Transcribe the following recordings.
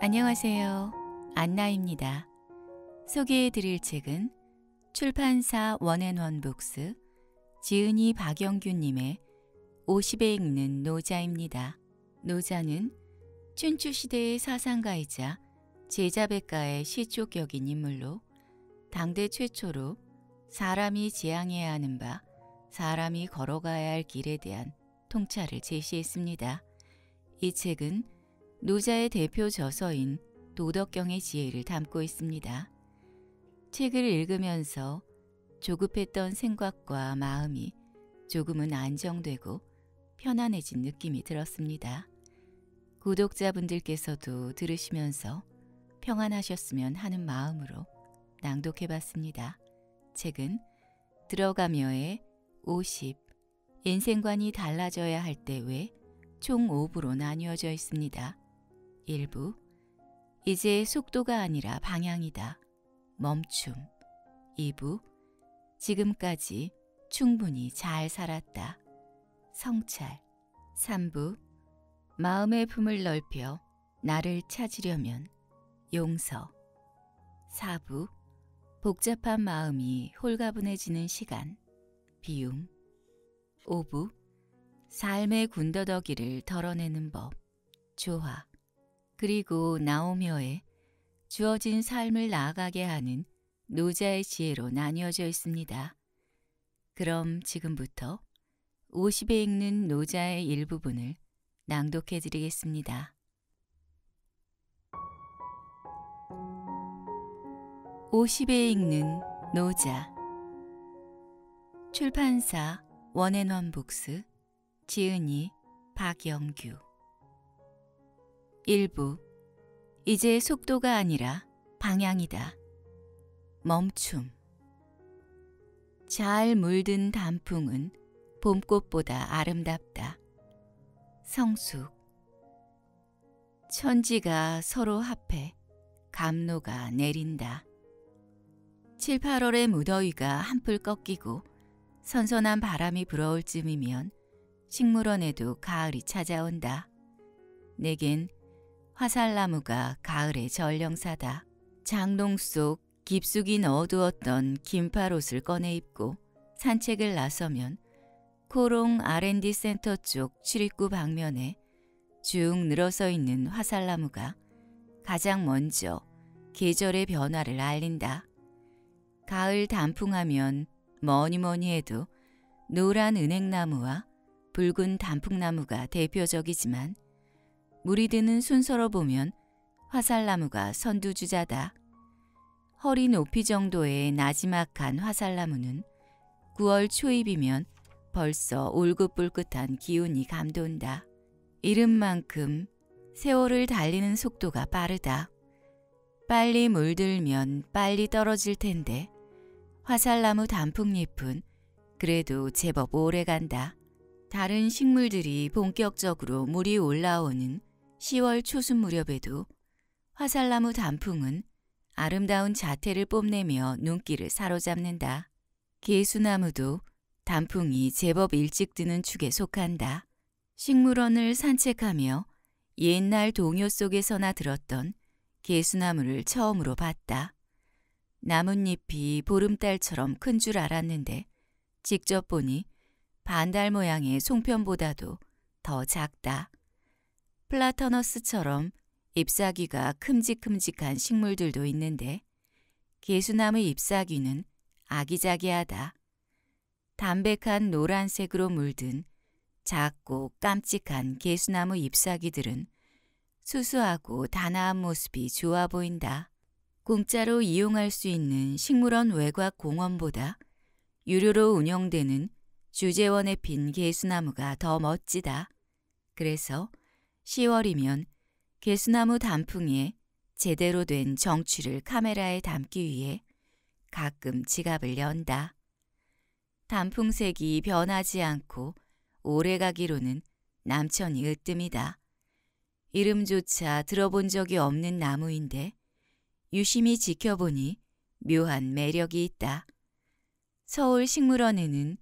안녕하세요. 안나입니다. 소개해 드릴 책은 출판사 원앤원북스 지은이 박영규님의 50에 읽는 노자입니다. 노자는 춘추시대의 사상가이자 제자백가의 시조격인 인물로 당대 최초로 사람이 지향해야 하는 바 사람이 걸어가야 할 길에 대한 통찰을 제시했습니다. 이 책은 노자의 대표 저서인 도덕경의 지혜를 담고 있습니다. 책을 읽으면서 조급했던 생각과 마음이 조금은 안정되고 편안해진 느낌이 들었습니다. 구독자분들께서도 들으시면서 평안하셨으면 하는 마음으로 낭독해봤습니다. 책은 들어가며의 50 인생관이 달라져야 할때왜총 5부로 나뉘어져 있습니다. 일부 이제 속도가 아니라 방향이다. 멈춤 2부 지금까지 충분히 잘 살았다. 성찰 3부 마음의 품을 넓혀 나를 찾으려면 용서 4부 복잡한 마음이 홀가분해지는 시간 비움 5부 삶의 군더더기를 덜어내는 법 조화 그리고 나오며에 주어진 삶을 나아가게 하는 노자의 지혜로 나뉘어져 있습니다. 그럼 지금부터 50에 읽는 노자의 일부분을 낭독해 드리겠습니다. 오십에 읽는 노자 출판사 원앤원 북스 지은이 박영규 일부 이제 속도가 아니라 방향이다. 멈춤 잘 물든 단풍은 봄꽃보다 아름답다. 성숙 천지가 서로 합해 감로가 내린다. 7, 8월의 무더위가 한풀 꺾이고 선선한 바람이 불어올 쯤이면 식물원에도 가을이 찾아온다. 내겐 화살나무가 가을의 전령사다. 장롱 속 깊숙이 어두었던 긴팔옷을 꺼내 입고 산책을 나서면 코롱 R&D 센터 쪽 출입구 방면에 쭉 늘어서 있는 화살나무가 가장 먼저 계절의 변화를 알린다. 가을 단풍하면 뭐니뭐니 뭐니 해도 노란 은행나무와 붉은 단풍나무가 대표적이지만 물이 드는 순서로 보면 화살나무가 선두주자다. 허리 높이 정도의 나지막한 화살나무는 9월 초입이면 벌써 울긋불긋한 기운이 감돈다. 이름만큼 세월을 달리는 속도가 빠르다. 빨리 물들면 빨리 떨어질 텐데 화살나무 단풍잎은 그래도 제법 오래 간다. 다른 식물들이 본격적으로 물이 올라오는 10월 초순 무렵에도 화살나무 단풍은 아름다운 자태를 뽐내며 눈길을 사로잡는다. 개수나무도 단풍이 제법 일찍 드는 축에 속한다. 식물원을 산책하며 옛날 동요 속에서나 들었던 개수나무를 처음으로 봤다. 나뭇잎이 보름달처럼 큰 줄 알았는데 직접 보니 반달 모양의 송편보다도 더 작다. 플라타너스처럼 잎사귀가 큼직큼직한 식물들도 있는데 개수나무 잎사귀는 아기자기하다. 담백한 노란색으로 물든 작고 깜찍한 개수나무 잎사귀들은 수수하고 단아한 모습이 좋아 보인다. 공짜로 이용할 수 있는 식물원 외곽 공원보다 유료로 운영되는 주재원의 빈 개수나무가 더 멋지다. 그래서 10월이면 개수나무 단풍에 제대로 된 정취를 카메라에 담기 위해 가끔 지갑을 연다. 단풍색이 변하지 않고 오래 가기로는 남천이 으뜸이다. 이름조차 들어본 적이 없는 나무인데 유심히 지켜보니 묘한 매력이 있다. 서울 식물원에는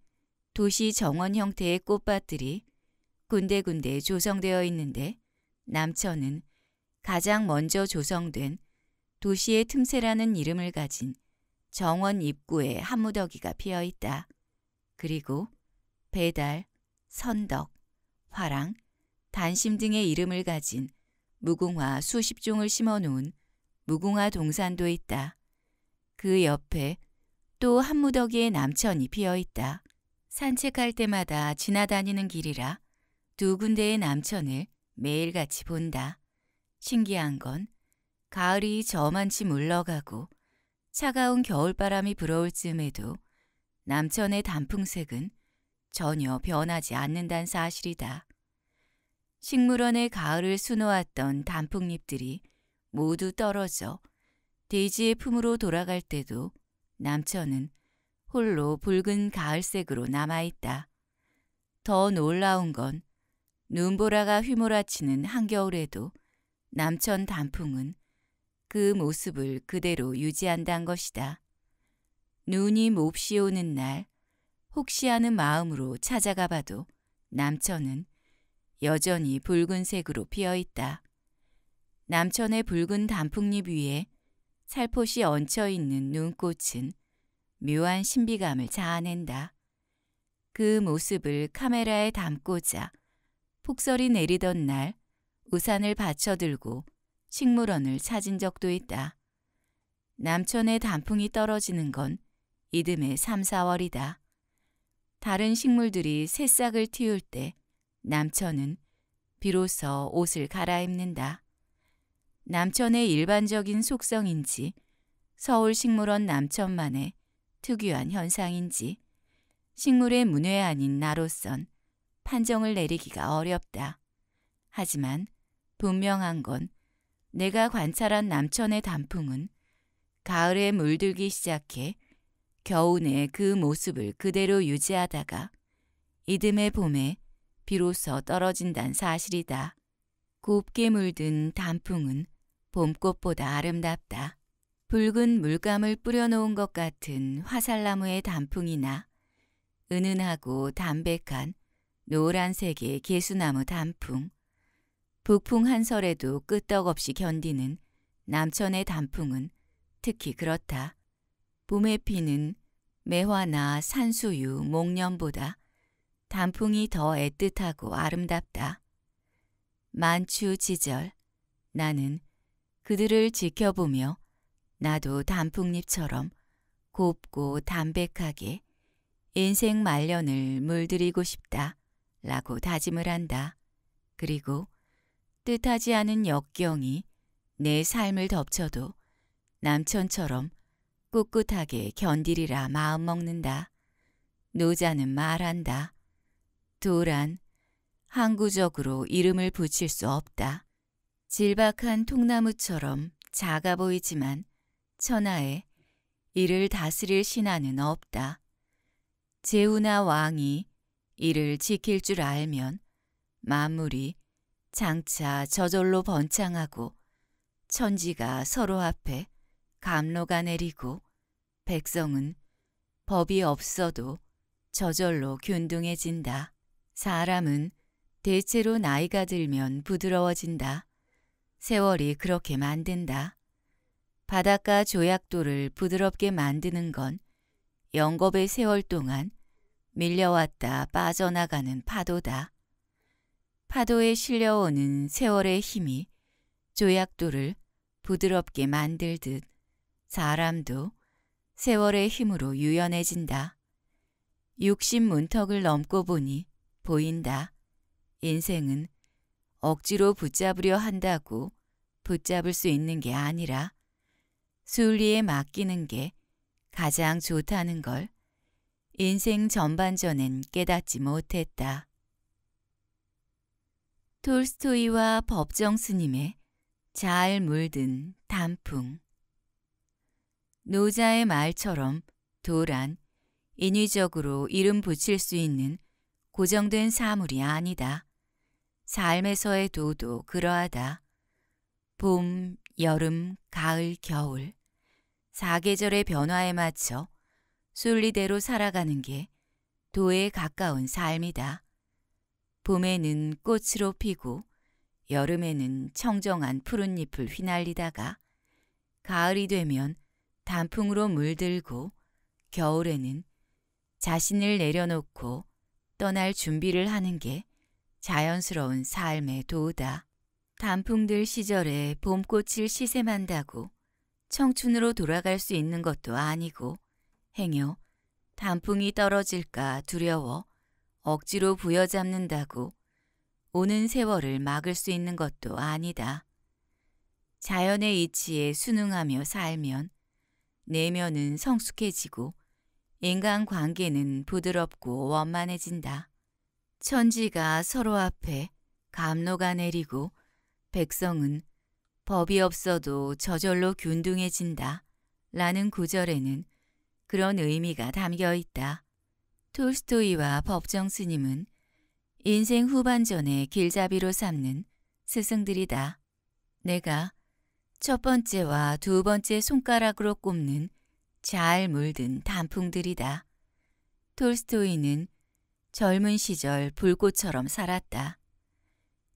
도시 정원 형태의 꽃밭들이 군데군데 조성되어 있는데 남천은 가장 먼저 조성된 도시의 틈새라는 이름을 가진 정원 입구에 한무더기가 피어 있다. 그리고 배달, 선덕, 화랑, 단심 등의 이름을 가진 무궁화 수십 종을 심어 놓은 무궁화 동산도 있다. 그 옆에 또 한무더기의 남천이 피어 있다. 산책할 때마다 지나다니는 길이라 두 군데의 남천을 매일같이 본다. 신기한 건 가을이 저만치 물러가고 차가운 겨울바람이 불어올 즈음에도 남천의 단풍색은 전혀 변하지 않는단 사실이다. 식물원의 가을을 수놓았던 단풍잎들이 모두 떨어져 데지의 품으로 돌아갈 때도 남천은 홀로 붉은 가을색으로 남아있다. 더 놀라운 건 눈보라가 휘몰아치는 한겨울에도 남천 단풍은 그 모습을 그대로 유지한다는 것이다. 눈이 몹시 오는 날 혹시 하는 마음으로 찾아가 봐도 남천은 여전히 붉은색으로 피어 있다. 남천의 붉은 단풍잎 위에 살포시 얹혀 있는 눈꽃은 묘한 신비감을 자아낸다. 그 모습을 카메라에 담고자 폭설이 내리던 날 우산을 받쳐들고 식물원을 찾은 적도 있다. 남촌에 단풍이 떨어지는 건 이듬해 3, 4월이다. 다른 식물들이 새싹을 틔울 때 남천은 비로소 옷을 갈아입는다. 남천의 일반적인 속성인지 서울식물원 남천만의 특유한 현상인지 식물의 문외 아닌 나로선 판정을 내리기가 어렵다. 하지만 분명한 건 내가 관찰한 남천의 단풍은 가을에 물들기 시작해 겨우내 그 모습을 그대로 유지하다가 이듬해 봄에 비로소 떨어진단 사실이다. 곱게 물든 단풍은 봄꽃보다 아름답다. 붉은 물감을 뿌려놓은 것 같은 화살나무의 단풍이나 은은하고 담백한 노란색의 개수나무 단풍, 북풍 한설에도 끄떡없이 견디는 남천의 단풍은 특히 그렇다. 봄에 피는 매화나 산수유, 목련보다 단풍이 더 애틋하고 아름답다. 만추지절 나는 그들을 지켜보며 나도 단풍잎처럼 곱고 담백하게 인생 말년을 물들이고 싶다. 라고 다짐을 한다. 그리고 뜻하지 않은 역경이 내 삶을 덮쳐도 남천처럼 꿋꿋하게 견디리라 마음먹는다. 노자는 말한다. 도란, 항구적으로 이름을 붙일 수 없다. 질박한 통나무처럼 작아 보이지만 천하에 이를 다스릴 신하는 없다. 제우나 왕이 이를 지킬 줄 알면 만물이 장차 저절로 번창하고 천지가 서로 앞에 감로가 내리고 백성은 법이 없어도 저절로 균등해진다. 사람은 대체로 나이가 들면 부드러워진다. 세월이 그렇게 만든다. 바닷가 조약돌을 부드럽게 만드는 건 영겁의 세월 동안 밀려왔다 빠져나가는 파도다. 파도에 실려오는 세월의 힘이 조약돌을 부드럽게 만들듯 사람도 세월의 힘으로 유연해진다. 육십 문턱을 넘고 보니 보인다. 인생은 억지로 붙잡으려 한다고 붙잡을 수 있는 게 아니라 순리에 맡기는 게 가장 좋다는 걸 인생 전반전은 깨닫지 못했다. 톨스토이와 법정 스님의 잘 물든 단풍 노자의 말처럼 도란 인위적으로 이름 붙일 수 있는 고정된 사물이 아니다. 삶에서의 도도 그러하다. 봄, 여름, 가을, 겨울 사계절의 변화에 맞춰 순리대로 살아가는 게 도에 가까운 삶이다. 봄에는 꽃으로 피고 여름에는 청정한 푸른 잎을 휘날리다가 가을이 되면 단풍으로 물들고 겨울에는 자신을 내려놓고 떠날 준비를 하는 게 자연스러운 삶의 도다. 우 단풍들 시절에 봄꽃을 시샘한다고 청춘으로 돌아갈 수 있는 것도 아니고 행여 단풍이 떨어질까 두려워 억지로 부여잡는다고 오는 세월을 막을 수 있는 것도 아니다. 자연의 이치에 순응하며 살면 내면은 성숙해지고 인간 관계는 부드럽고 원만해진다. 천지가 서로 앞에 감로가 내리고 백성은 법이 없어도 저절로 균등해진다. 라는 구절에는 그런 의미가 담겨 있다. 톨스토이와 법정 스님은 인생 후반전에 길잡이로 삼는 스승들이다. 내가 첫 번째와 두 번째 손가락으로 꼽는 잘 물든 단풍들이다. 톨스토이는 젊은 시절 불꽃처럼 살았다.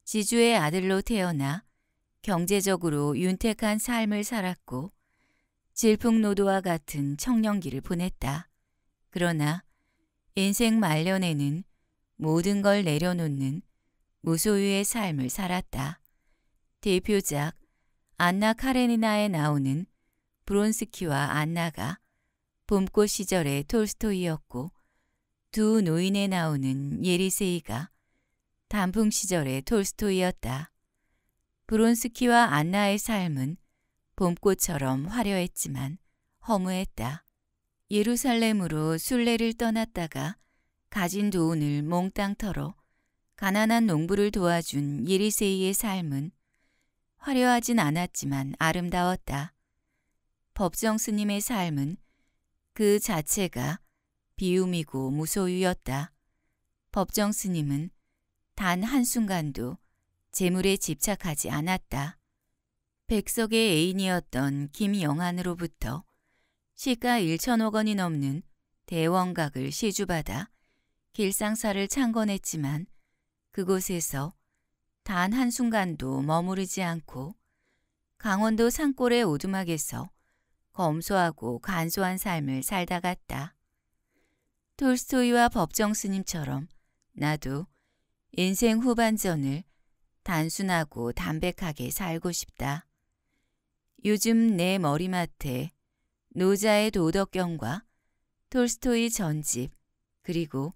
지주의 아들로 태어나 경제적으로 윤택한 삶을 살았고 질풍노도와 같은 청년기를 보냈다. 그러나 인생 말년에는 모든 걸 내려놓는 무소유의 삶을 살았다. 대표작 안나 카레니나에 나오는 브론스키와 안나가 봄꽃 시절의 톨스토이였고 두 노인에 나오는 예리세이가 단풍 시절의 톨스토이였다. 브론스키와 안나의 삶은 봄꽃처럼 화려했지만 허무했다. 예루살렘으로 순례를 떠났다가 가진 돈을 몽땅 털어 가난한 농부를 도와준 예리세이의 삶은 화려하진 않았지만 아름다웠다. 법정 스님의 삶은 그 자체가 비움이고 무소유였다. 법정 스님은 단 한순간도 재물에 집착하지 않았다. 백석의 애인이었던 김영한으로부터 시가 1천억 원이 넘는 대원각을 시주받아 길상사를 창건했지만 그곳에서 단 한순간도 머무르지 않고 강원도 산골의 오두막에서 검소하고 간소한 삶을 살다 갔다. 톨스토이와 법정 스님처럼 나도 인생 후반전을 단순하고 담백하게 살고 싶다. 요즘 내 머리맡에 노자의 도덕경과 톨스토이 전집 그리고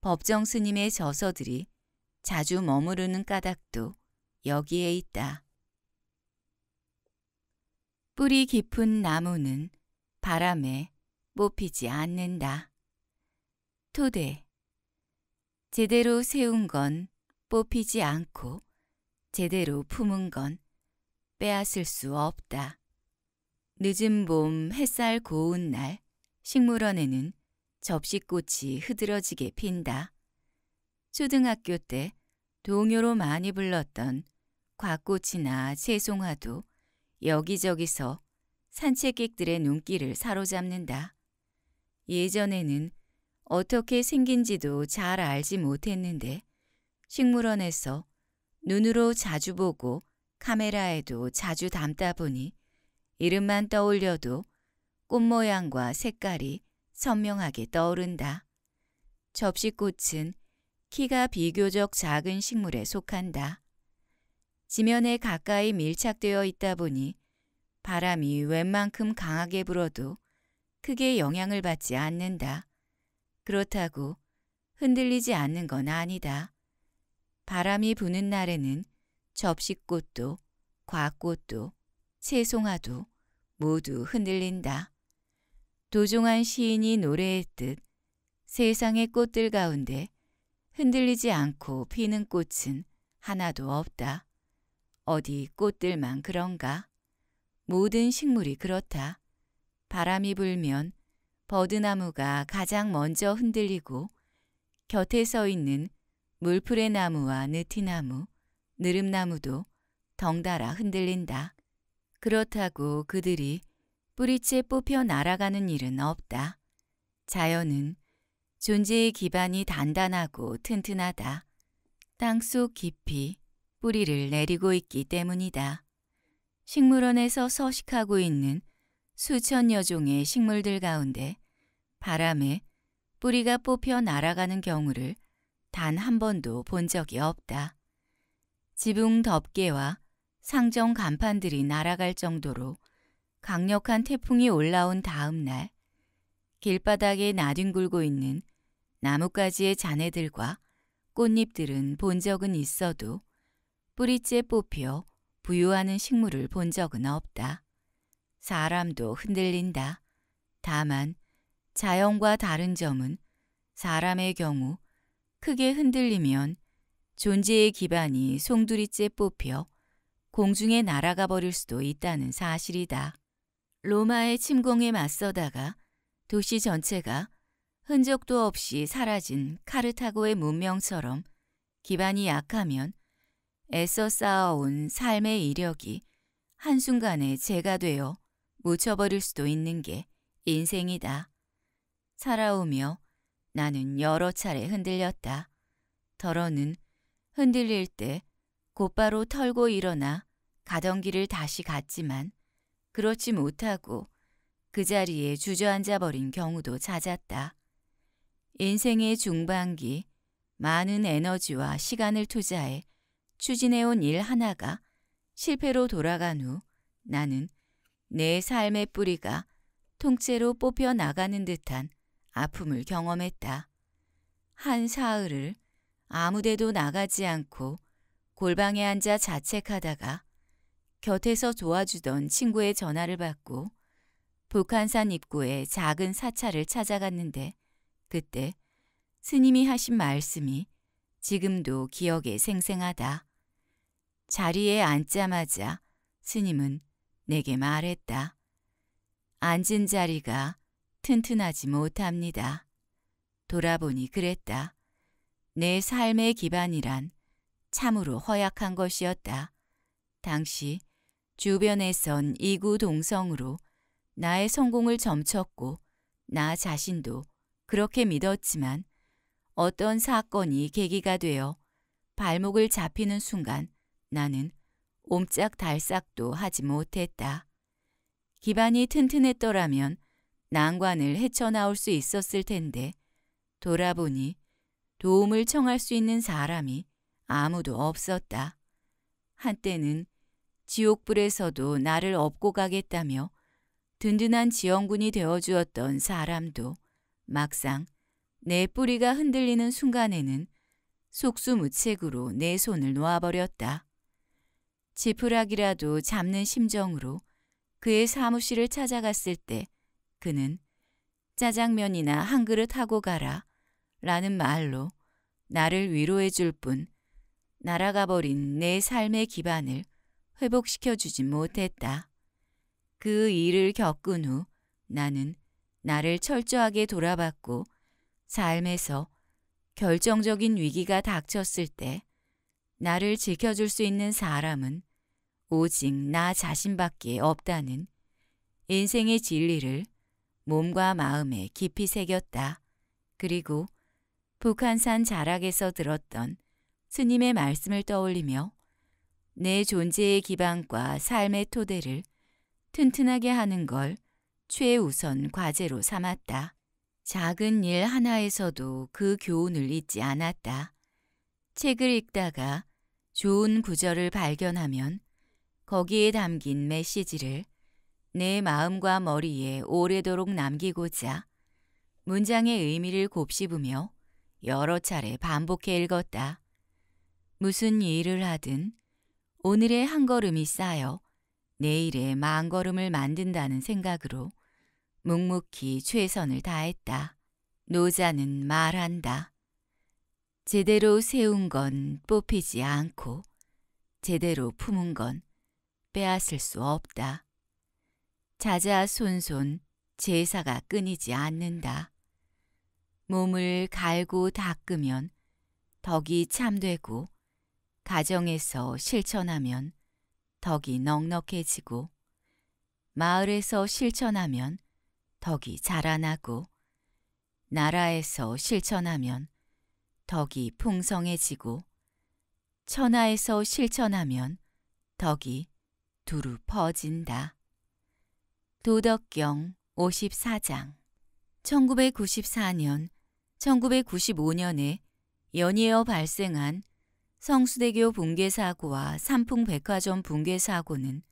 법정 스님의 저서들이 자주 머무르는 까닭도 여기에 있다. 뿌리 깊은 나무는 바람에 뽑히지 않는다. 토대 제대로 세운 건 뽑히지 않고 제대로 품은 건 빼앗을 수 없다. 늦은 봄 햇살 고운 날 식물원에는 접시꽃이 흐드러지게 핀다. 초등학교 때 동요로 많이 불렀던 곽꽃이나 채송화도 여기저기서 산책객들의 눈길을 사로잡는다. 예전에는 어떻게 생긴지도 잘 알지 못했는데 식물원에서 눈으로 자주 보고 카메라에도 자주 담다 보니 이름만 떠올려도 꽃 모양과 색깔이 선명하게 떠오른다. 접시꽃은 키가 비교적 작은 식물에 속한다. 지면에 가까이 밀착되어 있다 보니 바람이 웬만큼 강하게 불어도 크게 영향을 받지 않는다. 그렇다고 흔들리지 않는 건 아니다. 바람이 부는 날에는 접시꽃도 과꽃도 채송화도 모두 흔들린다. 도종환 시인이 노래했듯 세상의 꽃들 가운데 흔들리지 않고 피는 꽃은 하나도 없다. 어디 꽃들만 그런가? 모든 식물이 그렇다. 바람이 불면 버드나무가 가장 먼저 흔들리고 곁에 서 있는 물풀의 나무와 느티나무, 느릅나무도 덩달아 흔들린다. 그렇다고 그들이 뿌리째 뽑혀 날아가는 일은 없다. 자연은 존재의 기반이 단단하고 튼튼하다. 땅 속 깊이 뿌리를 내리고 있기 때문이다. 식물원에서 서식하고 있는 수천여 종의 식물들 가운데 바람에 뿌리가 뽑혀 날아가는 경우를 단 한 번도 본 적이 없다. 지붕 덮개와 상정 간판들이 날아갈 정도로 강력한 태풍이 올라온 다음 날 길바닥에 나뒹굴고 있는 나뭇가지의 잔해들과 꽃잎들은 본 적은 있어도 뿌리째 뽑혀 부유하는 식물을 본 적은 없다. 사람도 흔들린다. 다만 자연과 다른 점은 사람의 경우 크게 흔들리면 존재의 기반이 송두리째 뽑혀 공중에 날아가 버릴 수도 있다는 사실이다. 로마의 침공에 맞서다가 도시 전체가 흔적도 없이 사라진 카르타고의 문명처럼 기반이 약하면 애써 쌓아온 삶의 이력이 한순간에 재가 되어 묻혀버릴 수도 있는 게 인생이다. 살아오며 나는 여러 차례 흔들렸다. 더러는 흔들릴 때 곧바로 털고 일어나 가던 길을 다시 갔지만 그렇지 못하고 그 자리에 주저앉아 버린 경우도 잦았다. 인생의 중반기 많은 에너지와 시간을 투자해 추진해온 일 하나가 실패로 돌아간 후 나는 내 삶의 뿌리가 통째로 뽑혀 나가는 듯한 아픔을 경험했다. 한 사흘을 아무데도 나가지 않고 골방에 앉아 자책하다가 곁에서 도와주던 친구의 전화를 받고 북한산 입구에 작은 사찰을 찾아갔는데 그때 스님이 하신 말씀이 지금도 기억에 생생하다. 자리에 앉자마자 스님은 내게 말했다. 앉은 자리가 튼튼하지 못합니다. 돌아보니 그랬다. 내 삶의 기반이란 참으로 허약한 것이었다. 당시 주변에선 이구동성으로 나의 성공을 점쳤고 나 자신도 그렇게 믿었지만 어떤 사건이 계기가 되어 발목을 잡히는 순간 나는 옴짝달싹도 하지 못했다. 기반이 튼튼했더라면 난관을 헤쳐나올 수 있었을 텐데 돌아보니 도움을 청할 수 있는 사람이 아무도 없었다. 한때는 지옥불에서도 나를 업고 가겠다며 든든한 지원군이 되어주었던 사람도 막상 내 뿌리가 흔들리는 순간에는 속수무책으로 내 손을 놓아버렸다. 지푸라기라도 잡는 심정으로 그의 사무실을 찾아갔을 때 그는 짜장면이나 한 그릇 하고 가라 라는 말로 나를 위로해 줄뿐 날아가 버린 내 삶의 기반을 회복시켜 주지 못했다. 그 일을 겪은 후 나는 나를 철저하게 돌아봤고 삶에서 결정적인 위기가 닥쳤을 때 나를 지켜줄 수 있는 사람은 오직 나 자신밖에 없다는 인생의 진리를 몸과 마음에 깊이 새겼다. 그리고 북한산 자락에서 들었던 스님의 말씀을 떠올리며 내 존재의 기반과 삶의 토대를 튼튼하게 하는 걸 최우선 과제로 삼았다. 작은 일 하나에서도 그 교훈을 잊지 않았다. 책을 읽다가 좋은 구절을 발견하면 거기에 담긴 메시지를 내 마음과 머리에 오래도록 남기고자 문장의 의미를 곱씹으며 여러 차례 반복해 읽었다. 무슨 일을 하든 오늘의 한 걸음이 쌓여 내일의 만걸음을 만든다는 생각으로 묵묵히 최선을 다했다. 노자는 말한다. 제대로 세운 건 뽑히지 않고 제대로 품은 건 빼앗을 수 없다. 자자손손 제사가 끊이지 않는다. 몸을 갈고 닦으면 덕이 참되고 가정에서 실천하면 덕이 넉넉해지고 마을에서 실천하면 덕이 자라나고 나라에서 실천하면 덕이 풍성해지고 천하에서 실천하면 덕이 두루 퍼진다. 도덕경 54장 1994년, 1995년에 연이어 발생한 성수대교 붕괴 사고와 삼풍백화점 붕괴 사고는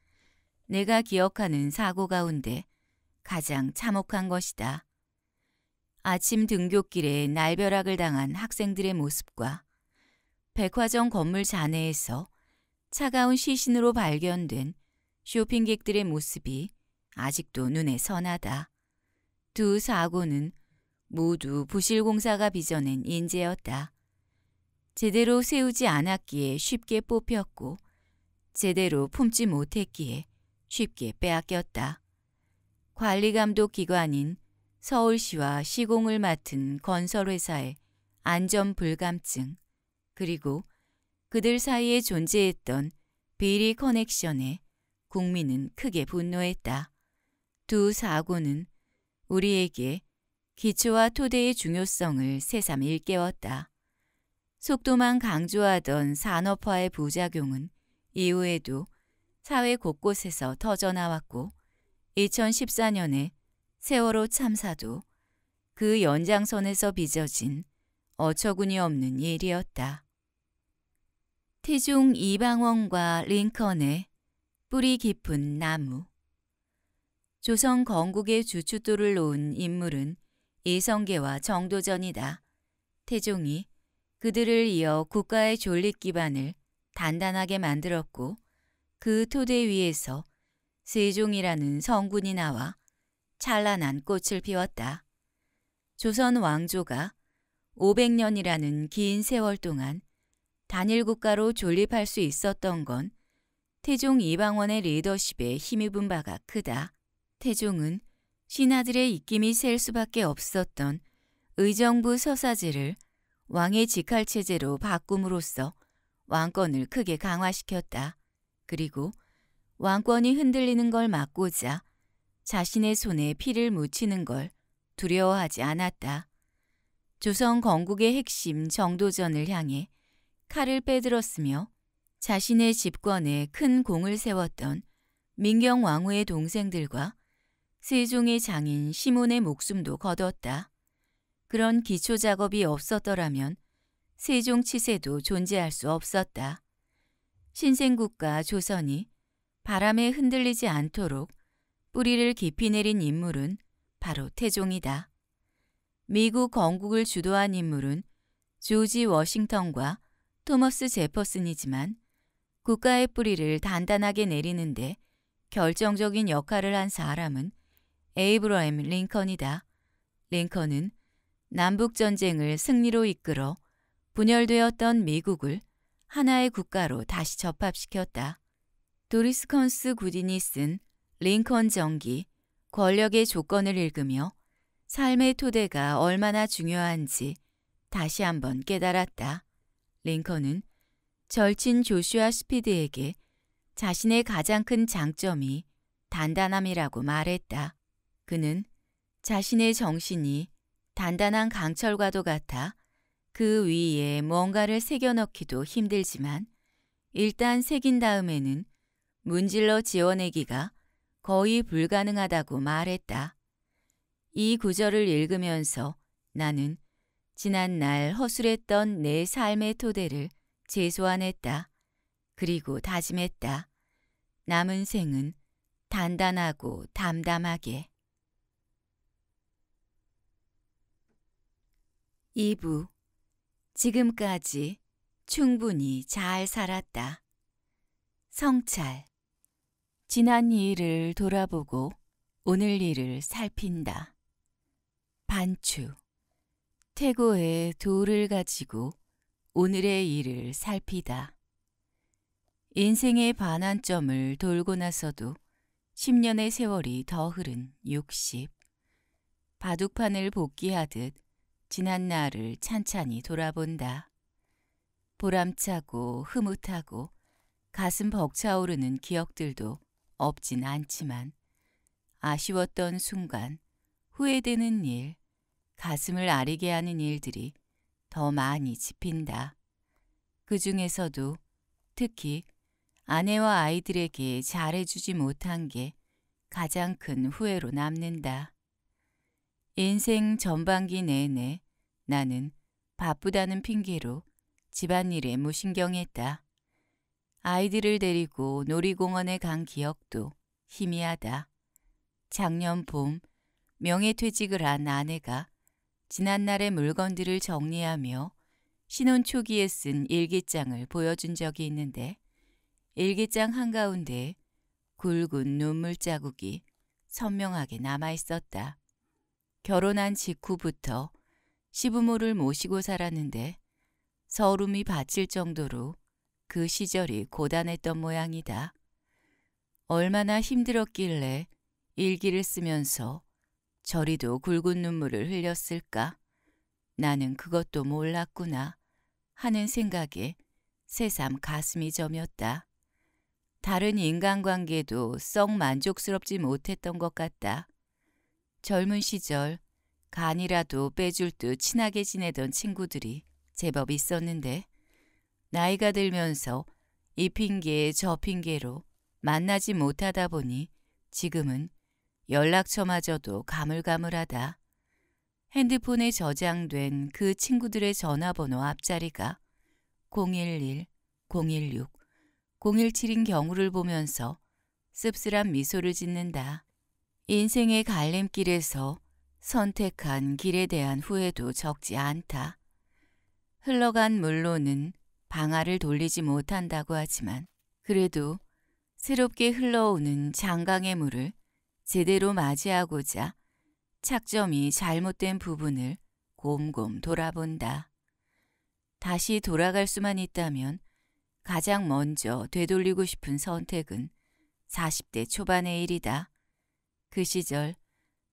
내가 기억하는 사고 가운데 가장 참혹한 것이다. 아침 등교길에 날벼락을 당한 학생들의 모습과 백화점 건물 잔해에서 차가운 시신으로 발견된 쇼핑객들의 모습이 아직도 눈에 선하다. 두 사고는 모두 부실공사가 빚어낸 인재였다. 제대로 세우지 않았기에 쉽게 뽑혔고 제대로 품지 못했기에 쉽게 빼앗겼다. 관리감독 기관인 서울시와 시공을 맡은 건설회사의 안전불감증 그리고 그들 사이에 존재했던 비리 커넥션에 국민은 크게 분노했다. 두 사고는 우리에게 기초와 토대의 중요성을 새삼 일깨웠다. 속도만 강조하던 산업화의 부작용은 이후에도 사회 곳곳에서 터져나왔고 2014년에 세월호 참사도 그 연장선에서 빚어진 어처구니 없는 일이었다. 태종 이방원과 링컨의 뿌리 깊은 나무 조선 건국의 주춧돌을 놓은 인물은 이성계와 정도전이다. 태종이 그들을 이어 국가의 존립 기반을 단단하게 만들었고 그 토대 위에서 세종이라는 성군이 나와 찬란한 꽃을 피웠다. 조선 왕조가 500년이라는 긴 세월 동안 단일 국가로 존립할 수 있었던 건 태종 이방원의 리더십에 힘입은 바가 크다. 태종은 신하들의 입김이 셀 수밖에 없었던 의정부 서사제를 왕의 직할체제로 바꿈으로써 왕권을 크게 강화시켰다. 그리고 왕권이 흔들리는 걸 막고자 자신의 손에 피를 묻히는 걸 두려워하지 않았다. 조선 건국의 핵심 정도전을 향해 칼을 빼들었으며 자신의 집권에 큰 공을 세웠던 민경 왕후의 동생들과 세종의 장인 시몬의 목숨도 거뒀다. 그런 기초 작업이 없었더라면 세종 치세도 존재할 수 없었다. 신생국가 조선이 바람에 흔들리지 않도록 뿌리를 깊이 내린 인물은 바로 태종이다. 미국 건국을 주도한 인물은 조지 워싱턴과 토머스 제퍼슨이지만 국가의 뿌리를 단단하게 내리는데 결정적인 역할을 한 사람은 에이브러햄 링컨이다. 링컨은 남북전쟁을 승리로 이끌어 분열되었던 미국을 하나의 국가로 다시 접합시켰다. 도리스 컨스 구딘이 쓴 링컨 정기, 권력의 조건을 읽으며 삶의 토대가 얼마나 중요한지 다시 한번 깨달았다. 링컨은 절친 조슈아 스피드에게 자신의 가장 큰 장점이 단단함이라고 말했다. 그는 자신의 정신이 단단한 강철과도 같아 그 위에 뭔가를 새겨넣기도 힘들지만 일단 새긴 다음에는 문질러 지워내기가 거의 불가능하다고 말했다. 이 구절을 읽으면서 나는 지난날 허술했던 내 삶의 토대를 재소환했다. 그리고 다짐했다. 남은 생은 단단하고 담담하게. 2부 지금까지 충분히 잘 살았다. 성찰 지난 일을 돌아보고 오늘 일을 살핀다. 반추 태고의 돌을 가지고 오늘의 일을 살피다. 인생의 반환점을 돌고 나서도 10년의 세월이 더 흐른 60. 바둑판을 복귀하듯 지난 날을 찬찬히 돌아본다. 보람차고 흐뭇하고 가슴 벅차오르는 기억들도 없진 않지만 아쉬웠던 순간 후회되는 일, 가슴을 아리게 하는 일들이 더 많이 짚힌다. 그 중에서도 특히 아내와 아이들에게 잘해주지 못한 게 가장 큰 후회로 남는다. 인생 전반기 내내 나는 바쁘다는 핑계로 집안일에 무신경했다. 아이들을 데리고 놀이공원에 간 기억도 희미하다. 작년 봄 명예퇴직을 한 아내가 지난날의 물건들을 정리하며 신혼 초기에 쓴 일기장을 보여준 적이 있는데 일기장 한가운데 굵은 눈물 자국이 선명하게 남아 있었다. 결혼한 직후부터 시부모를 모시고 살았는데 서름이 바칠 정도로 그 시절이 고단했던 모양이다. 얼마나 힘들었길래 일기를 쓰면서 저리도 굵은 눈물을 흘렸을까? 나는 그것도 몰랐구나 하는 생각에 새삼 가슴이 저었다 다른 인간관계도 썩 만족스럽지 못했던 것 같다. 젊은 시절 간이라도 빼줄 듯 친하게 지내던 친구들이 제법 있었는데 나이가 들면서 이 핑계에 저 핑계로 만나지 못하다 보니 지금은 연락처마저도 가물가물하다. 핸드폰에 저장된 그 친구들의 전화번호 앞자리가 011, 016, 017인 경우를 보면서 씁쓸한 미소를 짓는다. 인생의 갈림길에서 선택한 길에 대한 후회도 적지 않다. 흘러간 물로는 방아를 돌리지 못한다고 하지만 그래도 새롭게 흘러오는 장강의 물을 제대로 맞이하고자 착점이 잘못된 부분을 곰곰 돌아본다. 다시 돌아갈 수만 있다면 가장 먼저 되돌리고 싶은 선택은 40대 초반의 일이다. 그 시절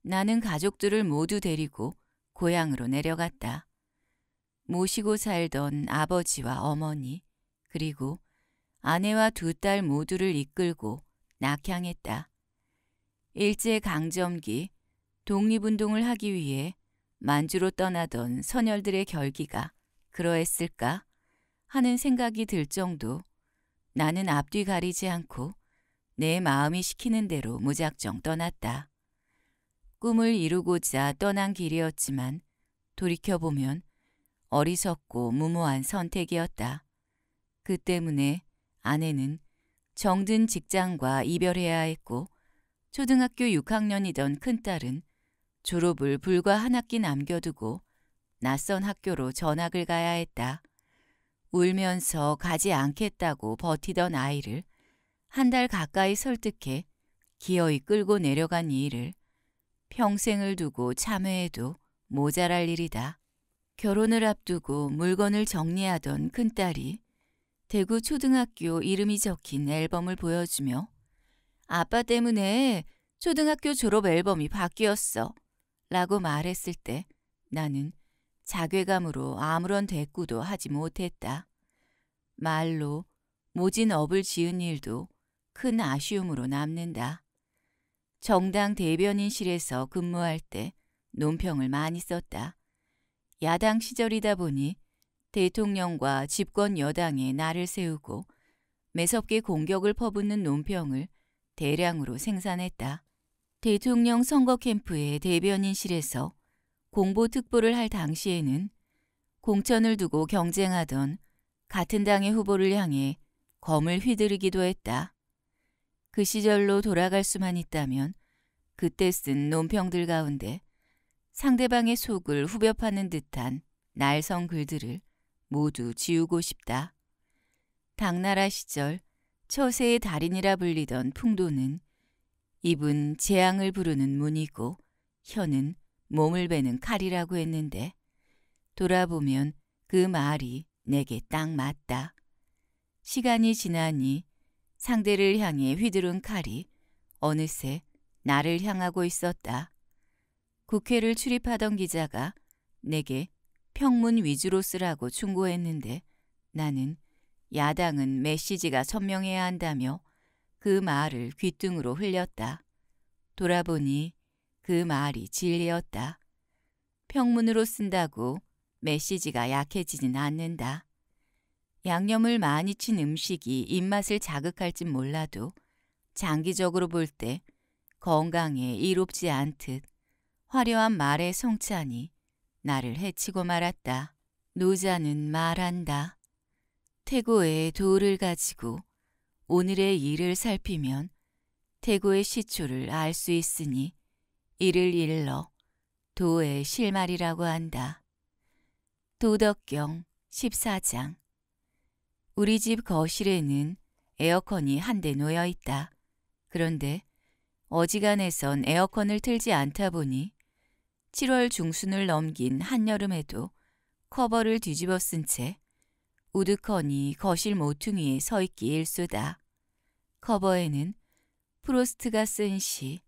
나는 가족들을 모두 데리고 고향으로 내려갔다. 모시고 살던 아버지와 어머니 그리고 아내와 두 딸 모두를 이끌고 낙향했다. 일제강점기 독립운동을 하기 위해 만주로 떠나던 선열들의 결기가 그러했을까 하는 생각이 들 정도 나는 앞뒤 가리지 않고 내 마음이 시키는 대로 무작정 떠났다. 꿈을 이루고자 떠난 길이었지만 돌이켜보면 어리석고 무모한 선택이었다. 그 때문에 아내는 정든 직장과 이별해야 했고 초등학교 6학년이던 큰딸은 졸업을 불과 한 학기 남겨두고 낯선 학교로 전학을 가야 했다. 울면서 가지 않겠다고 버티던 아이를 한달 가까이 설득해 기어이 끌고 내려간 이 일을 평생을 두고 참회해도 모자랄 일이다. 결혼을 앞두고 물건을 정리하던 큰딸이 대구 초등학교 이름이 적힌 앨범을 보여주며 아빠 때문에 초등학교 졸업 앨범이 바뀌었어 라고 말했을 때 나는 자괴감으로 아무런 대꾸도 하지 못했다. 말로 모진 업을 지은 일도 큰 아쉬움으로 남는다. 정당 대변인실에서 근무할 때 논평을 많이 썼다. 야당 시절이다 보니 대통령과 집권 여당에 나를 세우고 매섭게 공격을 퍼붓는 논평을 대량으로 생산했다. 대통령 선거 캠프의 대변인실에서 공보특보를 할 당시에는 공천을 두고 경쟁하던 같은 당의 후보를 향해 검을 휘두르기도 했다. 그 시절로 돌아갈 수만 있다면 그때 쓴 논평들 가운데 상대방의 속을 후벼파는 듯한 날성 글들을 모두 지우고 싶다. 당나라 시절 처세의 달인이라 불리던 풍도는 입은 재앙을 부르는 문이고 혀는 몸을 베는 칼이라고 했는데 돌아보면 그 말이 내게 딱 맞다. 시간이 지나니 상대를 향해 휘두른 칼이 어느새 나를 향하고 있었다. 국회를 출입하던 기자가 내게 평문 위주로 쓰라고 충고했는데 나는 야당은 메시지가 선명해야 한다며 그 말을 귀등으로 흘렸다. 돌아보니 그 말이 진리였다. 평문으로 쓴다고 메시지가 약해지진 않는다. 양념을 많이 친 음식이 입맛을 자극할진 몰라도 장기적으로 볼 때 건강에 이롭지 않듯 화려한 말의 성찬이 나를 해치고 말았다. 노자는 말한다. 태고의 도를 가지고 오늘의 일을 살피면 태고의 시초를 알 수 있으니 이를 일러 도의 실말이라고 한다. 도덕경 14장 우리 집 거실에는 에어컨이 한 대 놓여 있다. 그런데 어지간해선 에어컨을 틀지 않다 보니 7월 중순을 넘긴 한여름에도 커버를 뒤집어 쓴 채 우드컨이 거실 모퉁이에 서 있기 일쑤다. 커버에는 프로스트가 쓴 시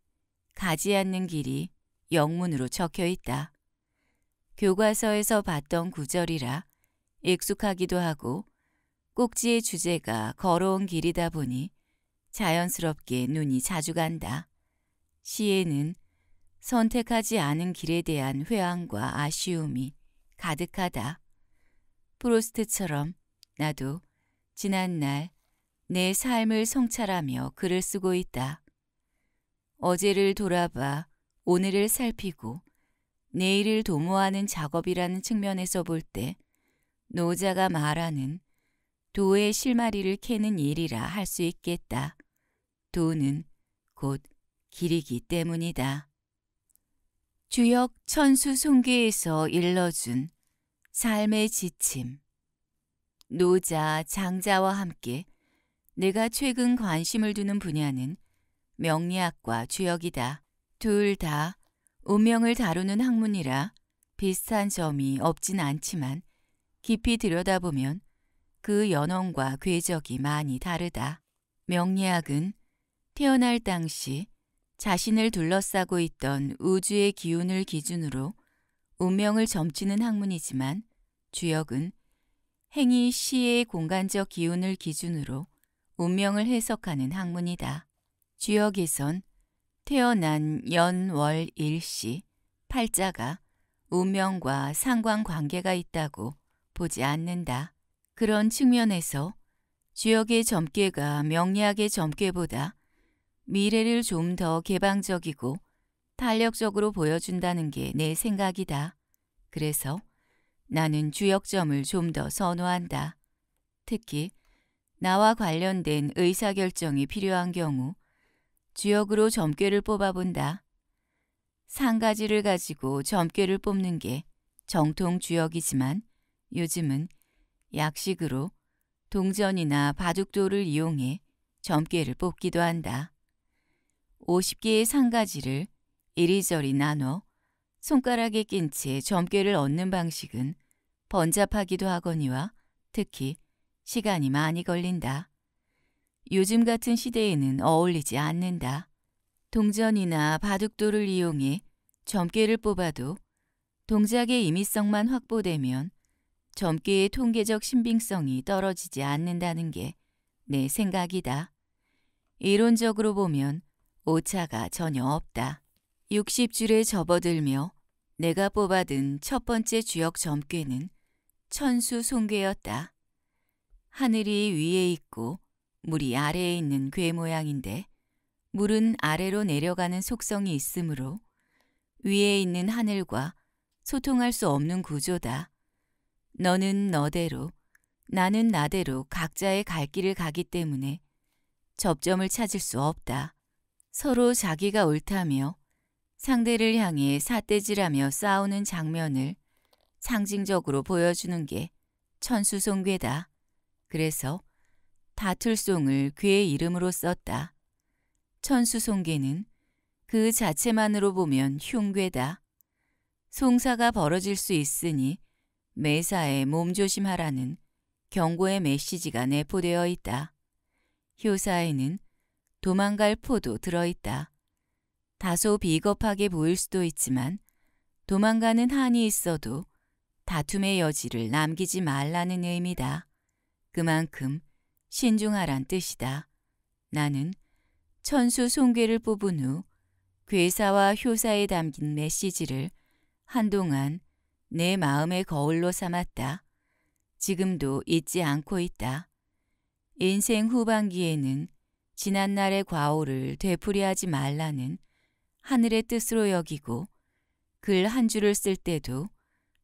가지 않는 길이 영문으로 적혀 있다. 교과서에서 봤던 구절이라 익숙하기도 하고 꼭지의 주제가 걸어온 길이다 보니 자연스럽게 눈이 자주 간다. 시에는 선택하지 않은 길에 대한 회한과 아쉬움이 가득하다. 프로스트처럼 나도 지난날 내 삶을 성찰하며 글을 쓰고 있다. 어제를 돌아봐 오늘을 살피고 내일을 도모하는 작업이라는 측면에서 볼 때 노자가 말하는 도의 실마리를 캐는 일이라 할 수 있겠다. 도는 곧 길이기 때문이다. 주역 천수송괴에서 일러준 삶의 지침 노자, 장자와 함께 내가 최근 관심을 두는 분야는 명리학과 주역이다. 둘 다 운명을 다루는 학문이라 비슷한 점이 없진 않지만 깊이 들여다보면 그 연원과 궤적이 많이 다르다. 명리학은 태어날 당시 자신을 둘러싸고 있던 우주의 기운을 기준으로 운명을 점치는 학문이지만 주역은 행위 시의 공간적 기운을 기준으로 운명을 해석하는 학문이다. 주역에선 태어난 연, 월, 일, 시, 팔자가 운명과 상관관계가 있다고 보지 않는다. 그런 측면에서 주역의 점괘가 명리학의 점괘보다 미래를 좀 더 개방적이고 탄력적으로 보여준다는 게 내 생각이다. 그래서 나는 주역점을 좀 더 선호한다. 특히 나와 관련된 의사결정이 필요한 경우 주역으로 점괘를 뽑아본다. 상가지를 가지고 점괘를 뽑는 게 정통 주역이지만 요즘은 약식으로 동전이나 바둑돌을 이용해 점괘를 뽑기도 한다. 50개의 상가지를 이리저리 나눠 손가락에 낀 채 점괘를 얻는 방식은 번잡하기도 하거니와 특히 시간이 많이 걸린다. 요즘 같은 시대에는 어울리지 않는다. 동전이나 바둑돌을 이용해 점괘를 뽑아도 동작의 임의성만 확보되면 젊기의 통계적 신빙성이 떨어지지 않는다는 게 내 생각이다. 이론적으로 보면 오차가 전혀 없다. 60줄에 접어들며 내가 뽑아든 첫 번째 주역 점괘는 천수 송괴였다. 하늘이 위에 있고 물이 아래에 있는 괴 모양인데 물은 아래로 내려가는 속성이 있으므로 위에 있는 하늘과 소통할 수 없는 구조다. 너는 너대로, 나는 나대로 각자의 갈 길을 가기 때문에 접점을 찾을 수 없다. 서로 자기가 옳다며 상대를 향해 사대질하며 싸우는 장면을 상징적으로 보여주는 게 천수송괴다. 그래서 다툴송을 괴의 이름으로 썼다. 천수송괴는 그 자체만으로 보면 흉괴다. 송사가 벌어질 수 있으니 매사에 몸조심하라는 경고의 메시지가 내포되어 있다. 효사에는 도망갈 포도 들어있다. 다소 비겁하게 보일 수도 있지만 도망가는 한이 있어도 다툼의 여지를 남기지 말라는 의미다. 그만큼 신중하란 뜻이다. 나는 천수 송괴를 뽑은 후 괴사와 효사에 담긴 메시지를 한동안 내 마음의 거울로 삼았다. 지금도 잊지 않고 있다. 인생 후반기에는 지난 날의 과오를 되풀이하지 말라는 하늘의 뜻으로 여기고 글 한 줄을 쓸 때도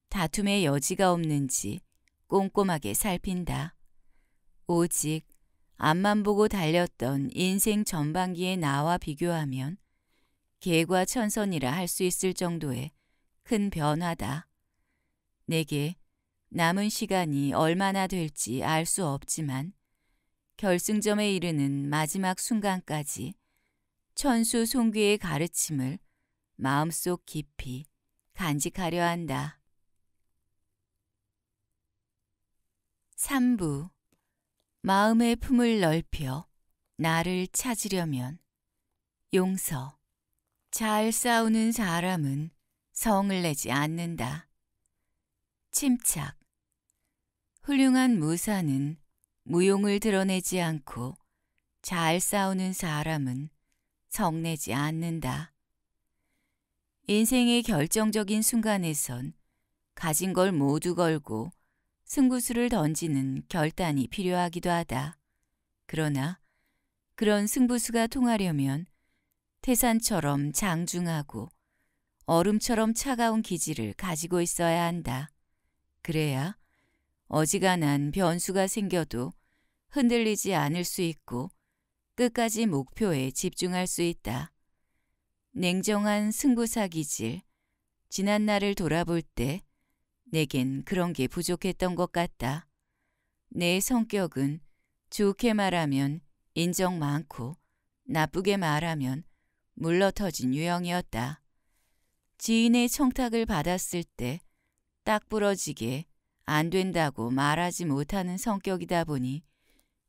다툼의 여지가 없는지 꼼꼼하게 살핀다. 오직 앞만 보고 달렸던 인생 전반기의 나와 비교하면 개과 천선이라 할 수 있을 정도의 큰 변화다. 내게 남은 시간이 얼마나 될지 알 수 없지만 결승점에 이르는 마지막 순간까지 천수 송귀의 가르침을 마음속 깊이 간직하려 한다. 3부 마음의 품을 넓혀 나를 찾으려면 용서 잘 싸우는 사람은 성을 내지 않는다. 침착. 훌륭한 무사는 무용을 드러내지 않고 잘 싸우는 사람은 성내지 않는다. 인생의 결정적인 순간에선 가진 걸 모두 걸고 승부수를 던지는 결단이 필요하기도 하다. 그러나 그런 승부수가 통하려면 태산처럼 장중하고 얼음처럼 차가운 기질을 가지고 있어야 한다. 그래야 어지간한 변수가 생겨도 흔들리지 않을 수 있고 끝까지 목표에 집중할 수 있다. 냉정한 승부사 기질, 지난 날을 돌아볼 때 내겐 그런 게 부족했던 것 같다. 내 성격은 좋게 말하면 인정 많고 나쁘게 말하면 물러터진 유형이었다. 지인의 청탁을 받았을 때딱 부러지게 안 된다고 말하지 못하는 성격이다 보니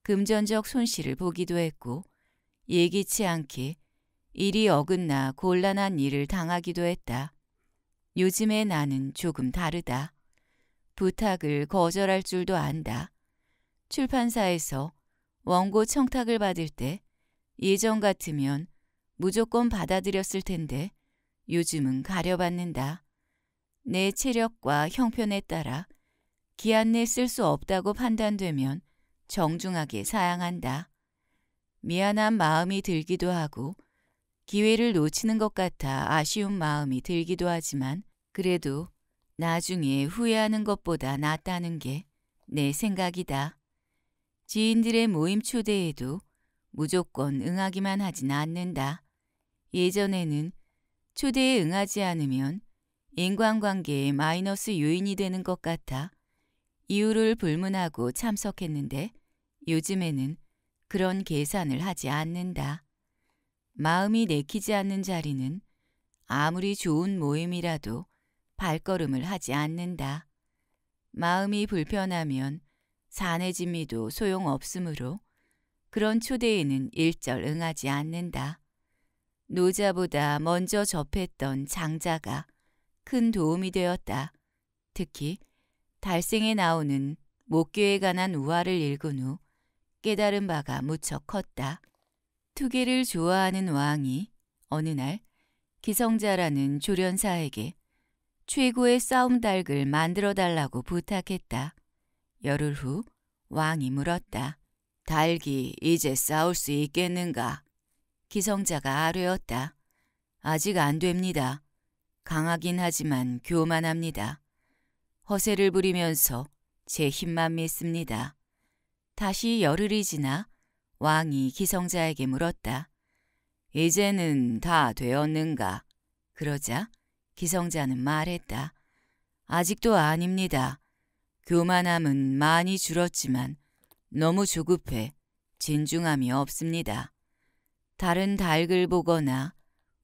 금전적 손실을 보기도 했고 예기치 않게 일이 어긋나 곤란한 일을 당하기도 했다. 요즘의 나는 조금 다르다. 부탁을 거절할 줄도 안다. 출판사에서 원고 청탁을 받을 때 예전 같으면 무조건 받아들였을 텐데 요즘은 가려받는다. 내 체력과 형편에 따라 기한 내 쓸 수 없다고 판단되면 정중하게 사양한다. 미안한 마음이 들기도 하고 기회를 놓치는 것 같아 아쉬운 마음이 들기도 하지만 그래도 나중에 후회하는 것보다 낫다는 게 내 생각이다. 지인들의 모임 초대에도 무조건 응하기만 하진 않는다. 예전에는 초대에 응하지 않으면 인간관계의 마이너스 요인이 되는 것 같아 이유를 불문하고 참석했는데 요즘에는 그런 계산을 하지 않는다. 마음이 내키지 않는 자리는 아무리 좋은 모임이라도 발걸음을 하지 않는다. 마음이 불편하면 사내진미도 소용없으므로 그런 초대에는 일절 응하지 않는다. 노자보다 먼저 접했던 장자가 큰 도움이 되었다. 특히 달생에 나오는 목교에 관한 우화를 읽은 후 깨달은 바가 무척 컸다. 투기를 좋아하는 왕이 어느 날 기성자라는 조련사에게 최고의 싸움달을 만들어 달라고 부탁했다. 열흘 후 왕이 물었다. 달기 이제 싸울 수 있겠는가? 기성자가 아뢰었다. 아직 안 됩니다. 강하긴 하지만 교만합니다. 허세를 부리면서 제 힘만 믿습니다. 다시 열흘이 지나 왕이 기성자에게 물었다. 이제는 다 되었는가? 그러자 기성자는 말했다. 아직도 아닙니다. 교만함은 많이 줄었지만 너무 조급해 진중함이 없습니다. 다른 닭을 보거나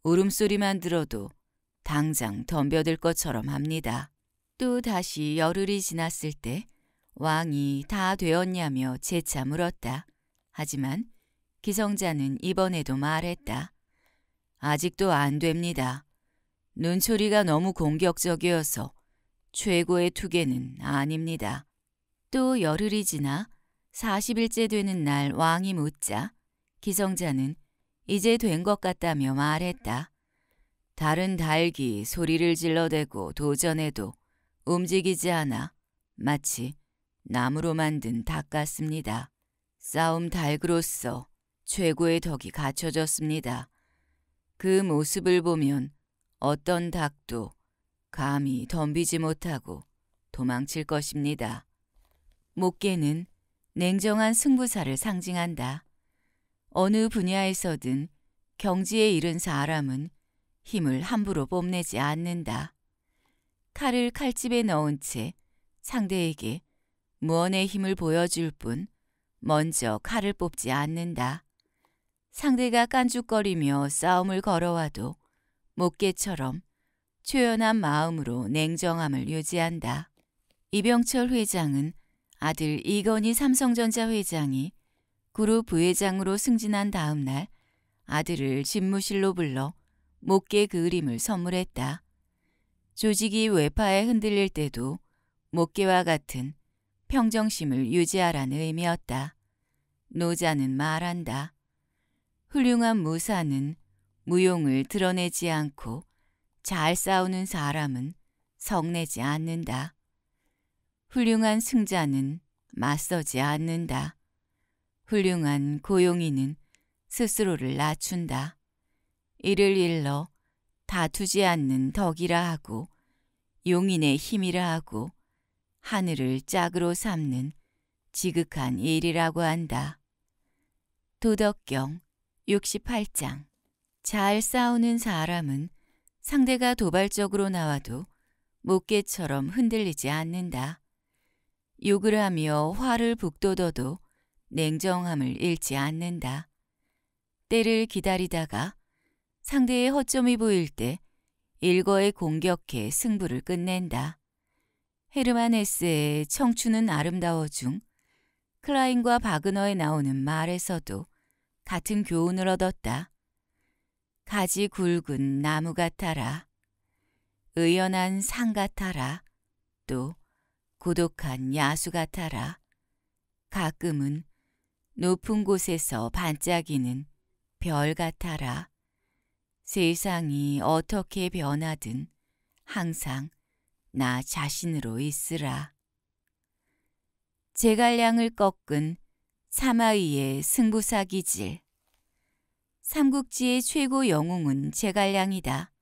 울음소리만 들어도 당장 덤벼들 것처럼 합니다. 또 다시 열흘이 지났을 때 왕이 다 되었냐며 재차 물었다. 하지만 기성자는 이번에도 말했다. 아직도 안 됩니다. 눈초리가 너무 공격적이어서 최고의 투개는 아닙니다. 또 열흘이 지나 40일째 되는 날 왕이 묻자 기성자는 이제 된 것 같다며 말했다. 다른 닭이 소리를 질러대고 도전해도 움직이지 않아 마치 나무로 만든 닭 같습니다. 싸움 닭으로서 최고의 덕이 갖춰졌습니다. 그 모습을 보면 어떤 닭도 감히 덤비지 못하고 도망칠 것입니다. 목계는 냉정한 승부사를 상징한다. 어느 분야에서든 경지에 이른 사람은 힘을 함부로 뽐내지 않는다. 칼을 칼집에 넣은 채 상대에게 무언의 힘을 보여줄 뿐 먼저 칼을 뽑지 않는다. 상대가 깐죽거리며 싸움을 걸어와도 목개처럼 초연한 마음으로 냉정함을 유지한다. 이병철 회장은 아들 이건희 삼성전자 회장이 그룹 부회장으로 승진한 다음 날 아들을 집무실로 불러 목계 그 그림을 선물했다. 조직이 외파에 흔들릴 때도 목계와 같은 평정심을 유지하라는 의미였다. 노자는 말한다. 훌륭한 무사는 무용을 드러내지 않고 잘 싸우는 사람은 성내지 않는다. 훌륭한 승자는 맞서지 않는다. 훌륭한 고용인은 스스로를 낮춘다. 이를 일러 다투지 않는 덕이라 하고 용인의 힘이라 하고 하늘을 짝으로 삼는 지극한 일이라고 한다. 도덕경 68장 잘 싸우는 사람은 상대가 도발적으로 나와도 목개처럼 흔들리지 않는다. 욕을 하며 화를 북돋워도 냉정함을 잃지 않는다. 때를 기다리다가 상대의 허점이 보일 때 일거에 공격해 승부를 끝낸다. 헤르만 헤스의 청춘은 아름다워 중 클라인과 바그너에 나오는 말에서도 같은 교훈을 얻었다. 가지 굵은 나무 같아라. 의연한 산 같아라. 또 고독한 야수 같아라. 가끔은 높은 곳에서 반짝이는 별 같아라. 세상이 어떻게 변하든 항상 나 자신으로 있으라. 제갈량을 꺾은 사마이의 승부사기질 삼국지의 최고 영웅은 제갈량이다.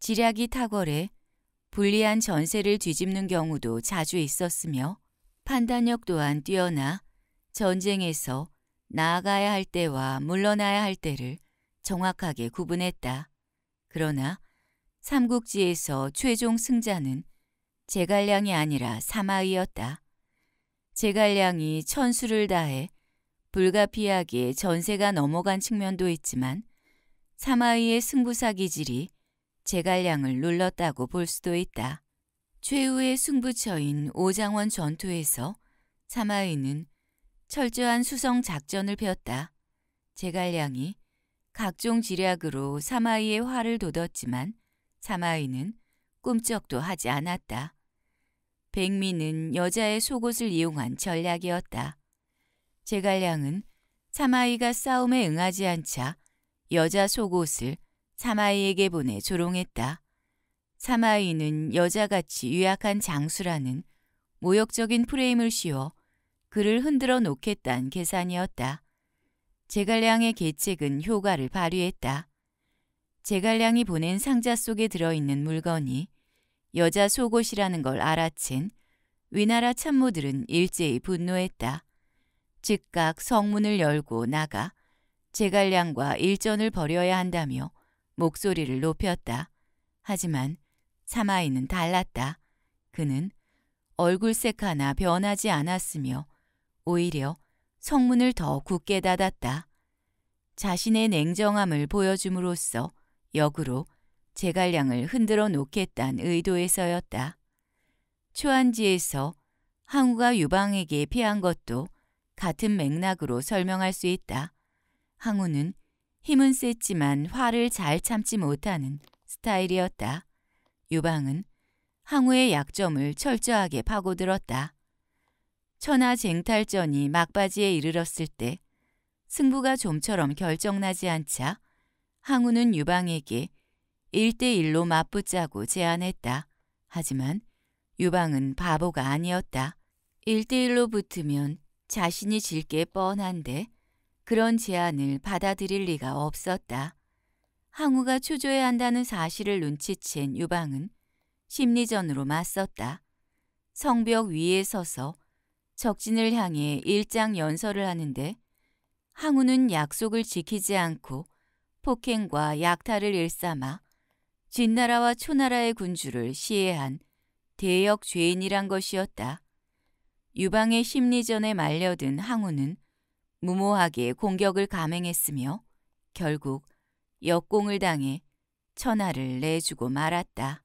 지략이 탁월해 불리한 전세를 뒤집는 경우도 자주 있었으며 판단력 또한 뛰어나 전쟁에서 나아가야 할 때와 물러나야 할 때를 정확하게 구분했다. 그러나 삼국지에서 최종 승자는 제갈량이 아니라 사마이였다. 제갈량이 천수를 다해 불가피하게 전세가 넘어간 측면도 있지만 사마이의 승부사 기질이 제갈량을 눌렀다고 볼 수도 있다. 최후의 승부처인 오장원 전투에서 사마이는 철저한 수성 작전을 폈다. 제갈량이 각종 지략으로 사마이의 화를 돋웠지만 사마이는 꿈쩍도 하지 않았다. 백미는 여자의 속옷을 이용한 전략이었다. 제갈량은 사마이가 싸움에 응하지 않자 여자 속옷을 사마이에게 보내 조롱했다. 사마이는 여자같이 유약한 장수라는 모욕적인 프레임을 씌워 그를 흔들어 놓겠다는 계산이었다. 제갈량의 계책은 효과를 발휘했다. 제갈량이 보낸 상자 속에 들어있는 물건이 여자 속옷이라는 걸 알아챈 위나라 참모들은 일제히 분노했다. 즉각 성문을 열고 나가 제갈량과 일전을 벌여야 한다며 목소리를 높였다. 하지만 사마이는 달랐다. 그는 얼굴색 하나 변하지 않았으며 오히려 성문을 더 굳게 닫았다. 자신의 냉정함을 보여줌으로써 역으로 제갈량을 흔들어 놓겠다는 의도에서였다. 초안지에서 항우가 유방에게 피한 것도 같은 맥락으로 설명할 수 있다. 항우는 힘은 셌지만 화를 잘 참지 못하는 스타일이었다. 유방은 항우의 약점을 철저하게 파고들었다. 천하 쟁탈전이 막바지에 이르렀을 때 승부가 좀처럼 결정나지 않자 항우는 유방에게 일대일로 맞붙자고 제안했다. 하지만 유방은 바보가 아니었다. 일대일로 붙으면 자신이 질 게 뻔한데 그런 제안을 받아들일 리가 없었다. 항우가 추조해야 한다는 사실을 눈치챈 유방은 심리전으로 맞섰다. 성벽 위에 서서 적진을 향해 일장 연설을 하는데 항우는 약속을 지키지 않고 폭행과 약탈을 일삼아 진나라와 초나라의 군주를 시해한 대역 죄인이란 것이었다. 유방의 심리전에 말려든 항우는 무모하게 공격을 감행했으며 결국 역공을 당해 천하를 내주고 말았다.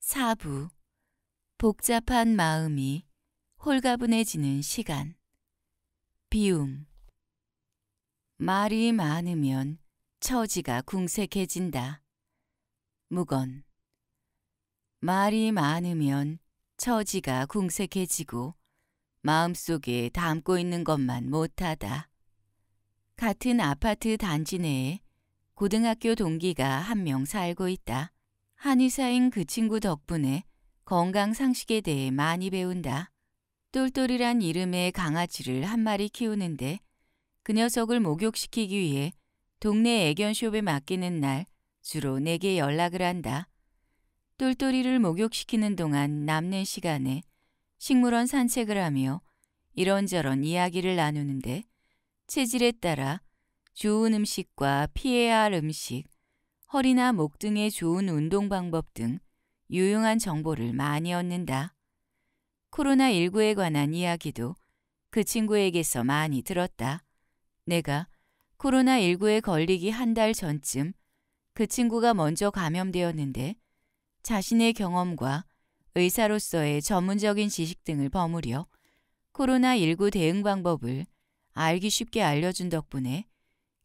사부 복잡한 마음이 홀가분해지는 시간. 비움. 말이 많으면 처지가 궁색해진다. 무건. 말이 많으면 처지가 궁색해지고 마음속에 담고 있는 것만 못하다. 같은 아파트 단지 내에 고등학교 동기가 한 명 살고 있다. 한의사인 그 친구 덕분에 건강 상식에 대해 많이 배운다. 똘똘이란 이름의 강아지를 한 마리 키우는데 그 녀석을 목욕시키기 위해 동네 애견숍에 맡기는 날 주로 내게 연락을 한다. 똘똘이를 목욕시키는 동안 남는 시간에 식물원 산책을 하며 이런저런 이야기를 나누는데 체질에 따라 좋은 음식과 피해야 할 음식, 허리나 목 등의 좋은 운동 방법 등 유용한 정보를 많이 얻는다. 코로나19에 관한 이야기도 그 친구에게서 많이 들었다. 내가 코로나19에 걸리기 한 달 전쯤 그 친구가 먼저 감염되었는데 자신의 경험과 의사로서의 전문적인 지식 등을 버무려 코로나19 대응 방법을 알기 쉽게 알려준 덕분에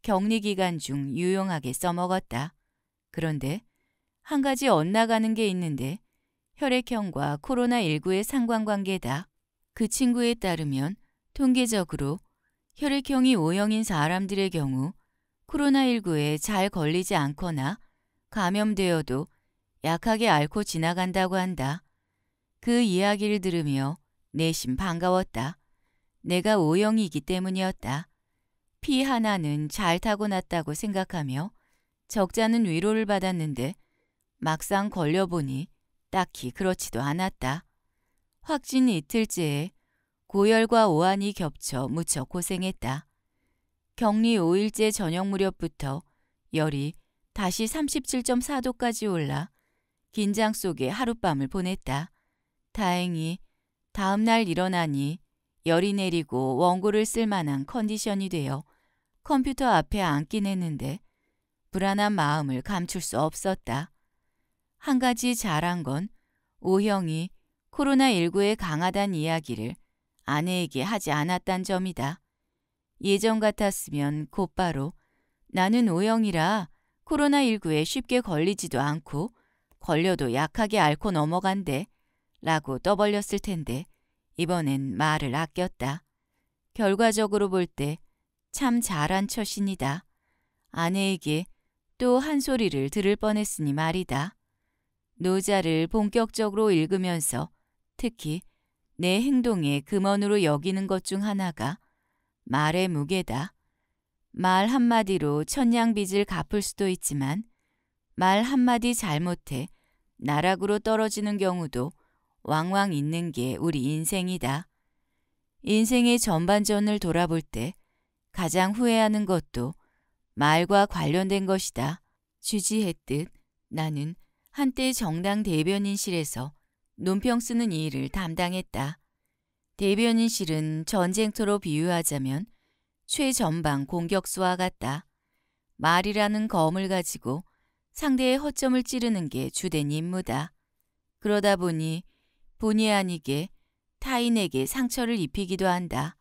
격리 기간 중 유용하게 써먹었다. 그런데 한 가지 엇나가는 게 있는데 혈액형과 코로나19의 상관관계다. 그 친구에 따르면 통계적으로 혈액형이 O형인 사람들의 경우 코로나19에 잘 걸리지 않거나 감염되어도 약하게 앓고 지나간다고 한다. 그 이야기를 들으며 내심 반가웠다. 내가 O형이기 때문이었다. 피 하나는 잘 타고났다고 생각하며 적잖은 위로를 받았는데 막상 걸려보니 딱히 그렇지도 않았다. 확진이 이틀째에 고열과 오한이 겹쳐 무척 고생했다. 격리 5일째 저녁 무렵부터 열이 다시 37.4도까지 올라 긴장 속에 하룻밤을 보냈다. 다행히 다음 날 일어나니 열이 내리고 원고를 쓸 만한 컨디션이 되어 컴퓨터 앞에 앉긴 했는데 불안한 마음을 감출 수 없었다. 한 가지 잘한 건 오형이 코로나19에 강하단 이야기를 아내에게 하지 않았단 점이다. 예전 같았으면 곧바로 나는 오형이라 코로나19에 쉽게 걸리지도 않고 걸려도 약하게 앓고 넘어간대 라고 떠벌렸을 텐데 이번엔 말을 아꼈다. 결과적으로 볼 때 참 잘한 처신이다. 아내에게 또 한 소리를 들을 뻔했으니 말이다. 노자를 본격적으로 읽으면서 특히 내 행동의 금원으로 여기는 것 중 하나가 말의 무게다. 말 한마디로 천냥빚을 갚을 수도 있지만 말 한마디 잘못해 나락으로 떨어지는 경우도 왕왕 있는 게 우리 인생이다. 인생의 전반전을 돌아볼 때 가장 후회하는 것도 말과 관련된 것이다. 주지했듯 나는 한때 정당 대변인실에서 논평 쓰는 일을 담당했다. 대변인실은 전쟁터로 비유하자면 최전방 공격수와 같다. 말이라는 검을 가지고 상대의 허점을 찌르는 게 주된 임무다. 그러다 보니 본의 아니게 타인에게 상처를 입히기도 한다.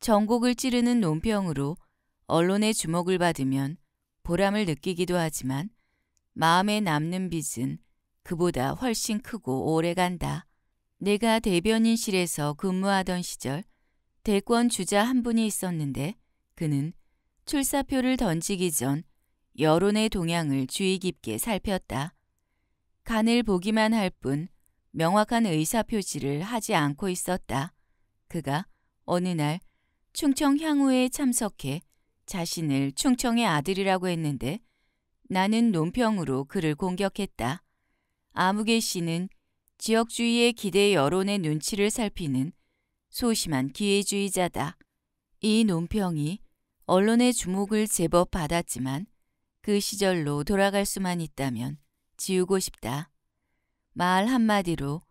전곡을 찌르는 논평으로 언론의 주목을 받으면 보람을 느끼기도 하지만 마음에 남는 빚은 그보다 훨씬 크고 오래간다. 내가 대변인실에서 근무하던 시절 대권 주자 한 분이 있었는데 그는 출사표를 던지기 전 여론의 동향을 주의 깊게 살폈다. 간을 보기만 할 뿐 명확한 의사 표시를 하지 않고 있었다. 그가 어느 날 충청 향후에 참석해 자신을 충청의 아들이라고 했는데 나는 논평으로 그를 공격했다. 아무개 씨는 지역주의의 기대 여론의 눈치를 살피는 소심한 기회주의자다. 이 논평이 언론의 주목을 제법 받았지만 그 시절로 돌아갈 수만 있다면 지우고 싶다. 말 한마디로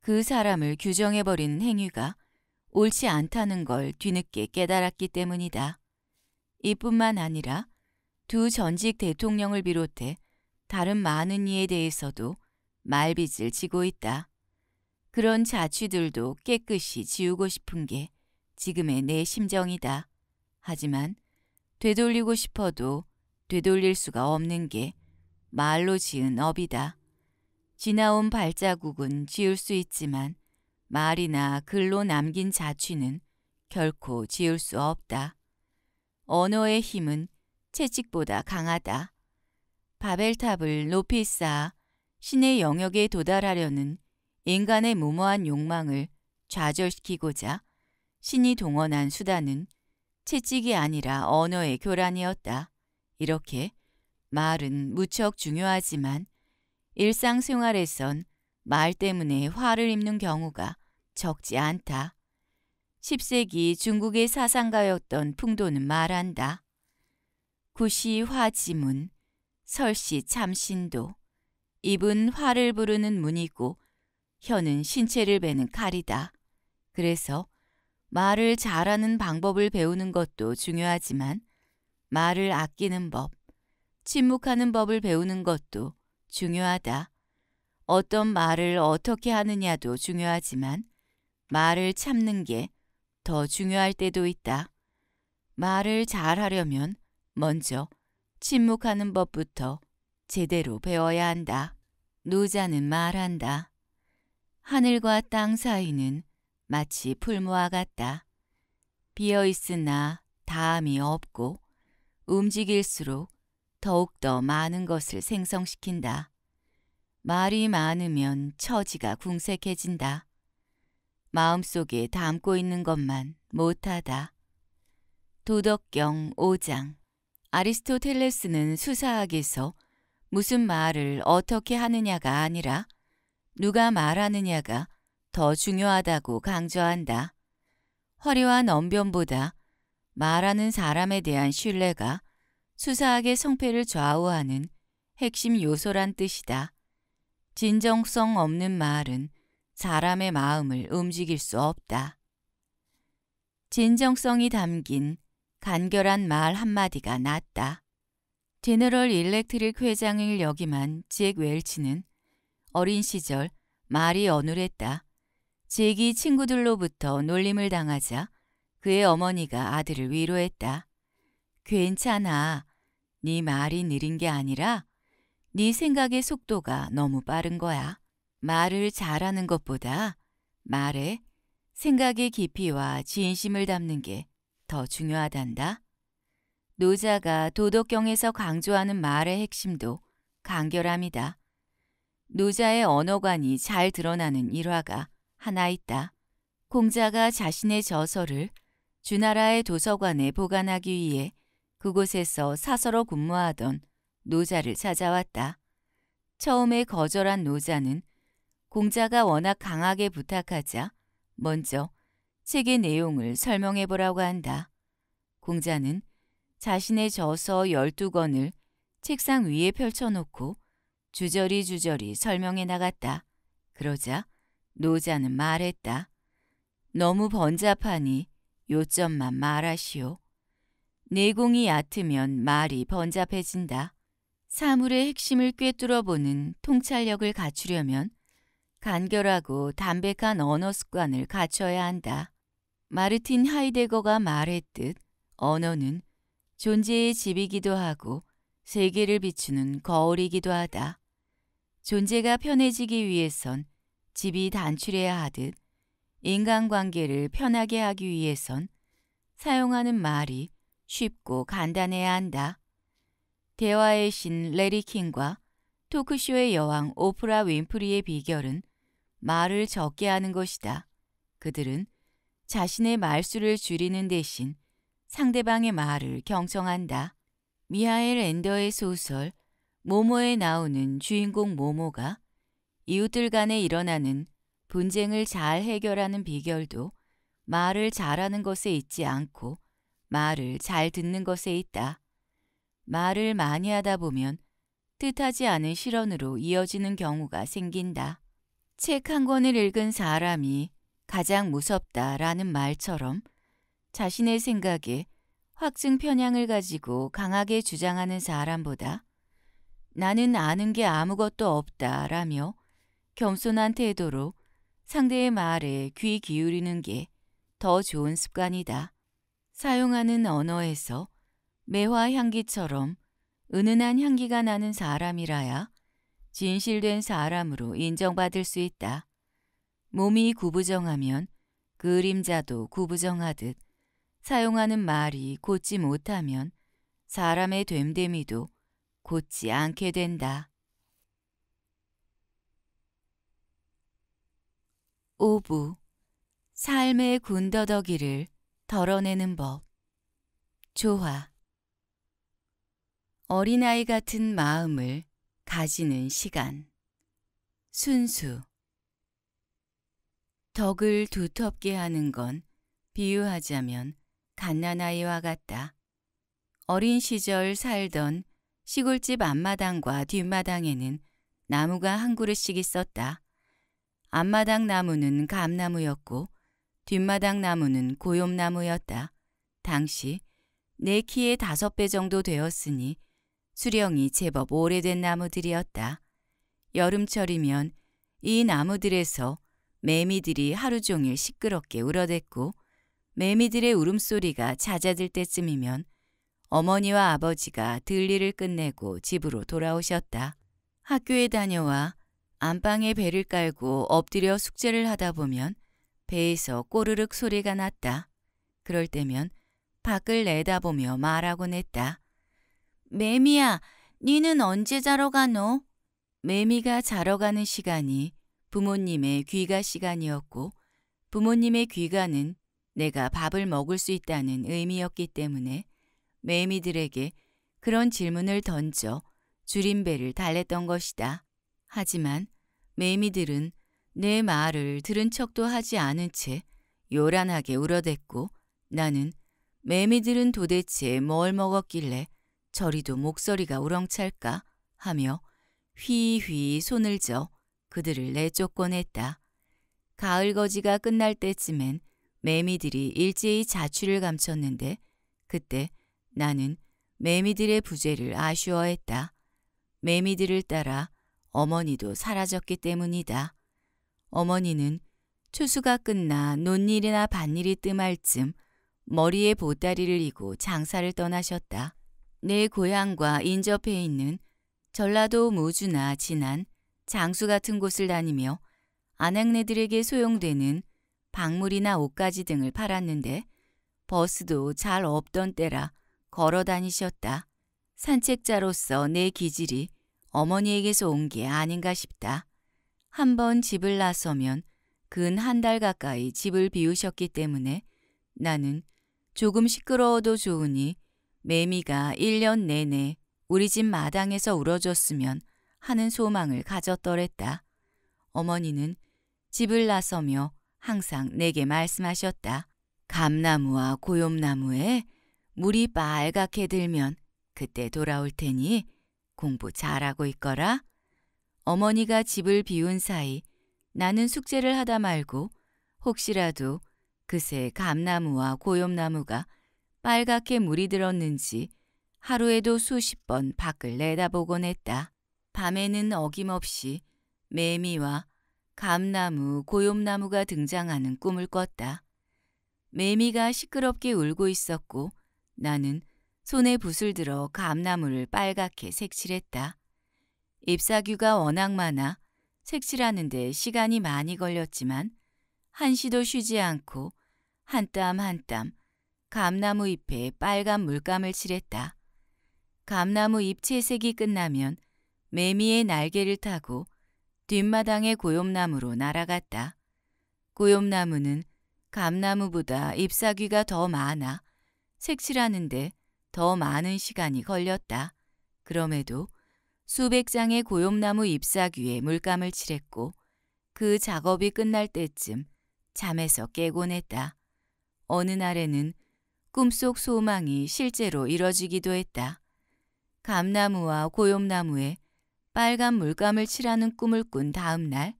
그 사람을 규정해버리는 행위가 옳지 않다는 걸 뒤늦게 깨달았기 때문이다. 이뿐만 아니라 두 전직 대통령을 비롯해 다른 많은 이에 대해서도 말빚을 지고 있다. 그런 자취들도 깨끗이 지우고 싶은 게 지금의 내 심정이다. 하지만 되돌리고 싶어도 되돌릴 수가 없는 게 말로 지은 업이다. 지나온 발자국은 지울 수 있지만 말이나 글로 남긴 자취는 결코 지울 수 없다. 언어의 힘은 채찍보다 강하다. 바벨탑을 높이 쌓아 신의 영역에 도달하려는 인간의 무모한 욕망을 좌절시키고자 신이 동원한 수단은 채찍이 아니라 언어의 교란이었다. 이렇게 말은 무척 중요하지만 일상생활에선 말 때문에 화를 입는 경우가 적지 않다. 10세기 중국의 사상가였던 풍도는 말한다. 구시 화지문, 설시 참신도, 입은 화를 부르는 문이고 혀는 신체를 베는 칼이다. 그래서 말을 잘하는 방법을 배우는 것도 중요하지만 말을 아끼는 법, 침묵하는 법을 배우는 것도 중요하다. 어떤 말을 어떻게 하느냐도 중요하지만 말을 참는 게 더 중요할 때도 있다. 말을 잘하려면 먼저 침묵하는 법부터 제대로 배워야 한다. 노자는 말한다. 하늘과 땅 사이는 마치 풀무와 같다. 비어 있으나 다함이 없고 움직일수록 더욱더 많은 것을 생성시킨다. 말이 많으면 처지가 궁색해진다. 마음속에 담고 있는 것만 못하다. 도덕경 5장 아리스토텔레스는 수사학에서 무슨 말을 어떻게 하느냐가 아니라 누가 말하느냐가 더 중요하다고 강조한다. 화려한 언변보다 말하는 사람에 대한 신뢰가 수사학의 성패를 좌우하는 핵심 요소란 뜻이다. 진정성 없는 말은 사람의 마음을 움직일 수 없다. 진정성이 담긴 간결한 말 한마디가 났다. 제너럴 일렉트릭 회장을 역임한 잭 웰치는 어린 시절 말이 어눌했다. 잭이 친구들로부터 놀림을 당하자 그의 어머니가 아들을 위로했다. 괜찮아. 네 말이 느린 게 아니라 네 생각의 속도가 너무 빠른 거야. 말을 잘하는 것보다 말에 생각의 깊이와 진심을 담는 게더 중요하단다. 노자가 도덕경에서 강조하는 말의 핵심도 간결함이다. 노자의 언어관이 잘 드러나는 일화가 하나 있다. 공자가 자신의 저서를 주나라의 도서관에 보관하기 위해 그곳에서 사서로 근무하던 노자를 찾아왔다. 처음에 거절한 노자는 공자가 워낙 강하게 부탁하자 먼저 책의 내용을 설명해 보라고 한다. 공자는 자신의 저서 12권을 책상 위에 펼쳐놓고 주저리 주저리 설명해 나갔다. 그러자 노자는 말했다. 너무 번잡하니 요점만 말하시오. 내공이 얕으면 말이 번잡해진다. 사물의 핵심을 꿰뚫어 보는 통찰력을 갖추려면 간결하고 담백한 언어 습관을 갖춰야 한다. 마르틴 하이데거가 말했듯 언어는 존재의 집이기도 하고 세계를 비추는 거울이기도 하다. 존재가 편해지기 위해선 집이 단출해야 하듯 인간관계를 편하게 하기 위해선 사용하는 말이 쉽고 간단해야 한다. 대화의 신 레리킹과 토크쇼의 여왕 오프라 윈프리의 비결은 말을 적게 하는 것이다. 그들은 자신의 말수를 줄이는 대신 상대방의 말을 경청한다. 미하엘 엔더의 소설 모모에 나오는 주인공 모모가 이웃들 간에 일어나는 분쟁을 잘 해결하는 비결도 말을 잘하는 것에 있지 않고 말을 잘 듣는 것에 있다. 말을 많이 하다 보면 뜻하지 않은 실언으로 이어지는 경우가 생긴다. 책 한 권을 읽은 사람이 가장 무섭다라는 말처럼 자신의 생각에 확증 편향을 가지고 강하게 주장하는 사람보다 나는 아는 게 아무것도 없다라며 겸손한 태도로 상대의 말에 귀 기울이는 게 더 좋은 습관이다. 사용하는 언어에서 매화 향기처럼 은은한 향기가 나는 사람이라야 진실된 사람으로 인정받을 수 있다. 몸이 구부정하면 그림자도 구부정하듯 사용하는 말이 곧지 못하면 사람의 됨됨이도 곧지 않게 된다. 5부 삶의 군더더기를 덜어내는 법 조화 어린아이 같은 마음을 가지는 시간 순수 덕을 두텁게 하는 건 비유하자면 갓난아이와 같다. 어린 시절 살던 시골집 앞마당과 뒷마당에는 나무가 한 그루씩 있었다. 앞마당 나무는 감나무였고 뒷마당 나무는 고염나무였다. 당시 내 네 키의 다섯 배 정도 되었으니 수령이 제법 오래된 나무들이었다. 여름철이면 이 나무들에서 매미들이 하루 종일 시끄럽게 울어댔고 매미들의 울음소리가 잦아들 때쯤이면 어머니와 아버지가 들일을 끝내고 집으로 돌아오셨다. 학교에 다녀와 안방에 배를 깔고 엎드려 숙제를 하다 보면 배에서 꼬르륵 소리가 났다. 그럴 때면 밖을 내다보며 말하곤 했다. 매미야, 니는 언제 자러 가노? 매미가 자러 가는 시간이 부모님의 귀가 시간이었고 부모님의 귀가는 내가 밥을 먹을 수 있다는 의미였기 때문에 매미들에게 그런 질문을 던져 줄임배를 달랬던 것이다. 하지만 매미들은 내 말을 들은 척도 하지 않은 채 요란하게 울어댔고 나는 매미들은 도대체 뭘 먹었길래 저리도 목소리가 우렁찰까 하며 휘휘 손을 져 그들을 내쫓곤했다. 가을 거지가 끝날 때쯤엔 매미들이 일제히 자취를 감췄는데 그때 나는 매미들의 부재를 아쉬워했다. 매미들을 따라 어머니도 사라졌기 때문이다. 어머니는 추수가 끝나 논일이나 밭일이 뜸할 쯤 머리에 보따리를 이고 장사를 떠나셨다. 내 고향과 인접해 있는 전라도 무주나 진안, 장수 같은 곳을 다니며 아낙네들에게 소용되는 박물이나 옷가지 등을 팔았는데 버스도 잘 없던 때라 걸어 다니셨다. 산책자로서 내 기질이 어머니에게서 온 게 아닌가 싶다. 한번 집을 나서면 근 한 달 가까이 집을 비우셨기 때문에 나는 조금 시끄러워도 좋으니 매미가 1년 내내 우리 집 마당에서 울어줬으면 하는 소망을 가졌더랬다. 어머니는 집을 나서며 항상 내게 말씀하셨다. 감나무와 고염나무에 물이 빨갛게 들면 그때 돌아올 테니 공부 잘하고 있거라. 어머니가 집을 비운 사이 나는 숙제를 하다 말고 혹시라도 그새 감나무와 고염나무가 빨갛게 물이 들었는지 하루에도 수십 번 밖을 내다보곤 했다. 밤에는 어김없이 매미와 감나무, 고염나무가 등장하는 꿈을 꿨다. 매미가 시끄럽게 울고 있었고 나는 손에 붓을 들어 감나무를 빨갛게 색칠했다. 잎사귀가 워낙 많아 색칠하는데 시간이 많이 걸렸지만 한시도 쉬지 않고 한 땀 한 땀 감나무 잎에 빨간 물감을 칠했다. 감나무 잎 채색이 끝나면 매미의 날개를 타고 뒷마당의 고염나무로 날아갔다. 고염나무는 감나무보다 잎사귀가 더 많아 색칠하는데 더 많은 시간이 걸렸다. 그럼에도 수백 장의 고염나무 잎사귀에 물감을 칠했고 그 작업이 끝날 때쯤 잠에서 깨곤 했다. 어느 날에는 꿈속 소망이 실제로 이뤄지기도 했다. 감나무와 고염나무에 빨간 물감을 칠하는 꿈을 꾼 다음 날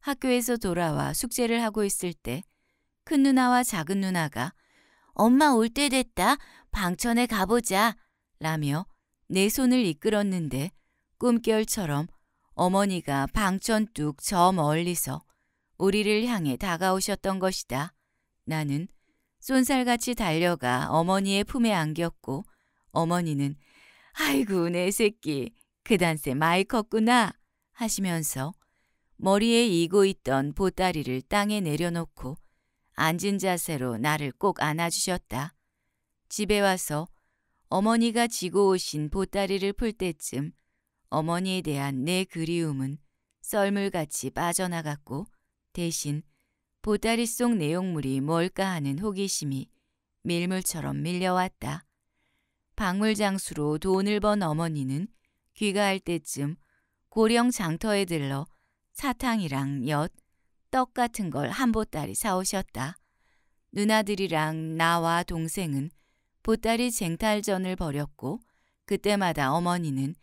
학교에서 돌아와 숙제를 하고 있을 때 큰 누나와 작은 누나가 엄마 올 때 됐다. 방천에 가보자. 라며 내 손을 이끌었는데 꿈결처럼 어머니가 방천 뚝 저 멀리서 우리를 향해 다가오셨던 것이다. 나는 쏜살같이 달려가 어머니의 품에 안겼고 어머니는 아이고 내 새끼 그 단새 많이 컸구나 하시면서 머리에 이고 있던 보따리를 땅에 내려놓고 앉은 자세로 나를 꼭 안아주셨다. 집에 와서 어머니가 지고 오신 보따리를 풀 때쯤 어머니에 대한 내 그리움은 썰물같이 빠져나갔고 대신 보따리 속 내용물이 뭘까 하는 호기심이 밀물처럼 밀려왔다. 박물장수로 돈을 번 어머니는 귀가할 때쯤 고령 장터에 들러 사탕이랑 엿, 떡 같은 걸 한 보따리 사오셨다. 누나들이랑 나와 동생은 보따리 쟁탈전을 벌였고 그때마다 어머니는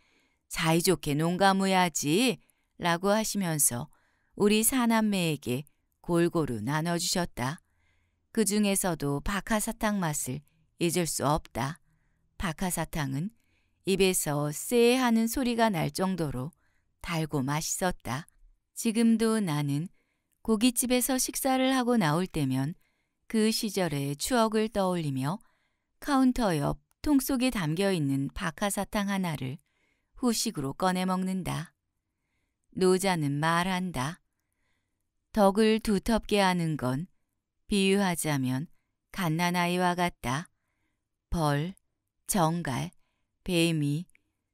자이좋게 농가무야지 라고 하시면서 우리 사남매에게 골고루 나눠주셨다. 그 중에서도 박하사탕 맛을 잊을 수 없다. 박하사탕은 입에서 쎄 하는 소리가 날 정도로 달고 맛있었다. 지금도 나는 고깃집에서 식사를 하고 나올 때면 그 시절의 추억을 떠올리며 카운터 옆 통 속에 담겨있는 박하사탕 하나를 후식으로 꺼내 먹는다. 노자는 말한다. 덕을 두텁게 하는 건 비유하자면 갓난아이와 같다. 벌, 정갈, 뱀이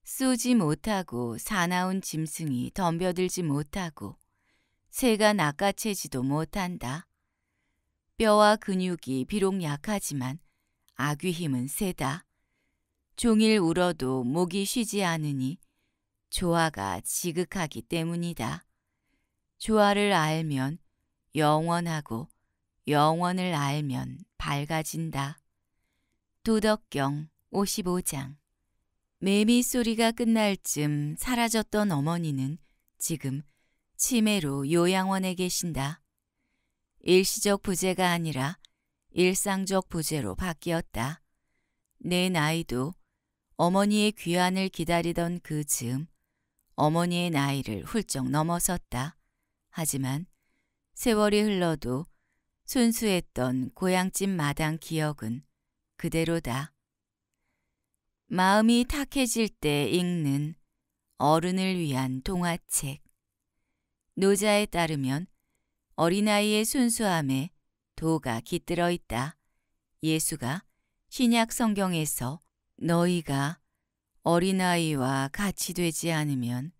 쏘지 못하고 사나운 짐승이 덤벼들지 못하고 새가 낚아채지도 못한다. 뼈와 근육이 비록 약하지만 악귀 힘은 세다. 종일 울어도 목이 쉬지 않으니 조화가 지극하기 때문이다. 조화를 알면 영원하고 영원을 알면 밝아진다. 도덕경 55장 매미 소리가 끝날 쯤 사라졌던 어머니는 지금 치매로 요양원에 계신다. 일시적 부재가 아니라 일상적 부재로 바뀌었다. 내 나이도 어머니의 귀환을 기다리던 그 즈음 어머니의 나이를 훌쩍 넘어섰다. 하지만 세월이 흘러도 순수했던 고향집 마당 기억은 그대로다. 마음이 탁해질 때 읽는 어른을 위한 동화책. 노자에 따르면 어린아이의 순수함에 도가 깃들어 있다. 예수가 신약 성경에서 너희가 어린아이와 같이 되지 않으면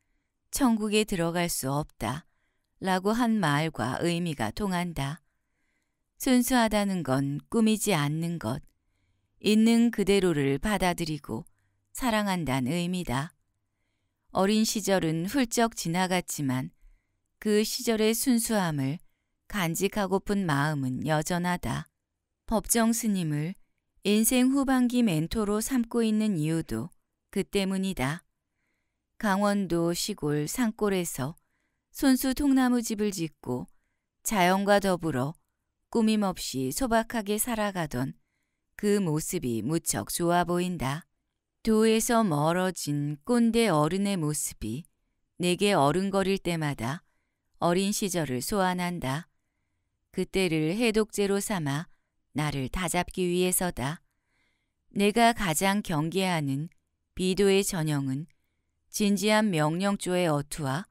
천국에 들어갈 수 없다. 라고 한 말과 의미가 통한다. 순수하다는 건 꾸미지 않는 것, 있는 그대로를 받아들이고 사랑한다는 의미다. 어린 시절은 훌쩍 지나갔지만 그 시절의 순수함을 간직하고픈 마음은 여전하다. 법정 스님을 인생 후반기 멘토로 삼고 있는 이유도 그 때문이다. 강원도 시골 산골에서 손수 통나무집을 짓고 자연과 더불어 꾸밈없이 소박하게 살아가던 그 모습이 무척 좋아 보인다. 도에서 멀어진 꼰대 어른의 모습이 내게 어른거릴 때마다 어린 시절을 소환한다. 그때를 해독제로 삼아 나를 다잡기 위해서다. 내가 가장 경계하는 비도의 전형은 진지한 명령조의 어투와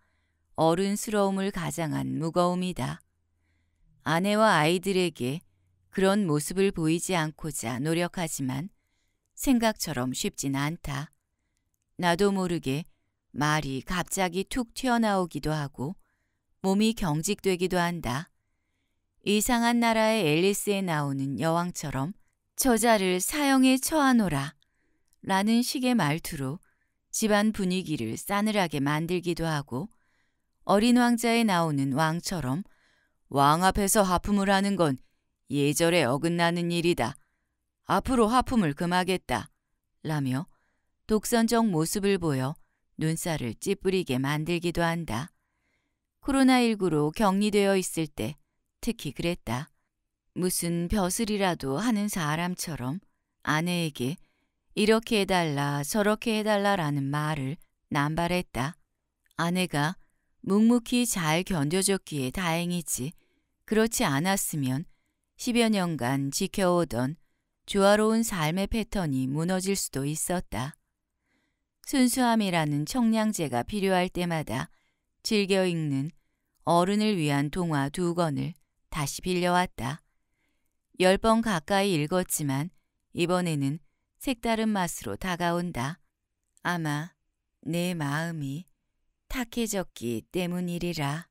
어른스러움을 가장한 무거움이다. 아내와 아이들에게 그런 모습을 보이지 않고자 노력하지만 생각처럼 쉽진 않다. 나도 모르게 말이 갑자기 툭 튀어나오기도 하고 몸이 경직되기도 한다. 이상한 나라의 앨리스에 나오는 여왕처럼 저자를 사형에 처하노라 라는 식의 말투로 집안 분위기를 싸늘하게 만들기도 하고 어린 왕자에 나오는 왕처럼 왕 앞에서 하품을 하는 건 예절에 어긋나는 일이다. 앞으로 하품을 금하겠다. 라며 독선적 모습을 보여 눈살을 찌푸리게 만들기도 한다. 코로나19로 격리되어 있을 때 특히 그랬다. 무슨 벼슬이라도 하는 사람처럼 아내에게 이렇게 해달라 저렇게 해달라라는 말을 남발했다. 아내가 묵묵히 잘 견뎌줬기에 다행이지 그렇지 않았으면 10여 년간 지켜오던 조화로운 삶의 패턴이 무너질 수도 있었다. 순수함이라는 청량제가 필요할 때마다 즐겨 읽는 어른을 위한 동화 두 권을 다시 빌려왔다. 열 번 가까이 읽었지만 이번에는 색다른 맛으로 다가온다. 아마 내 마음이 탁해졌기 때문이리라.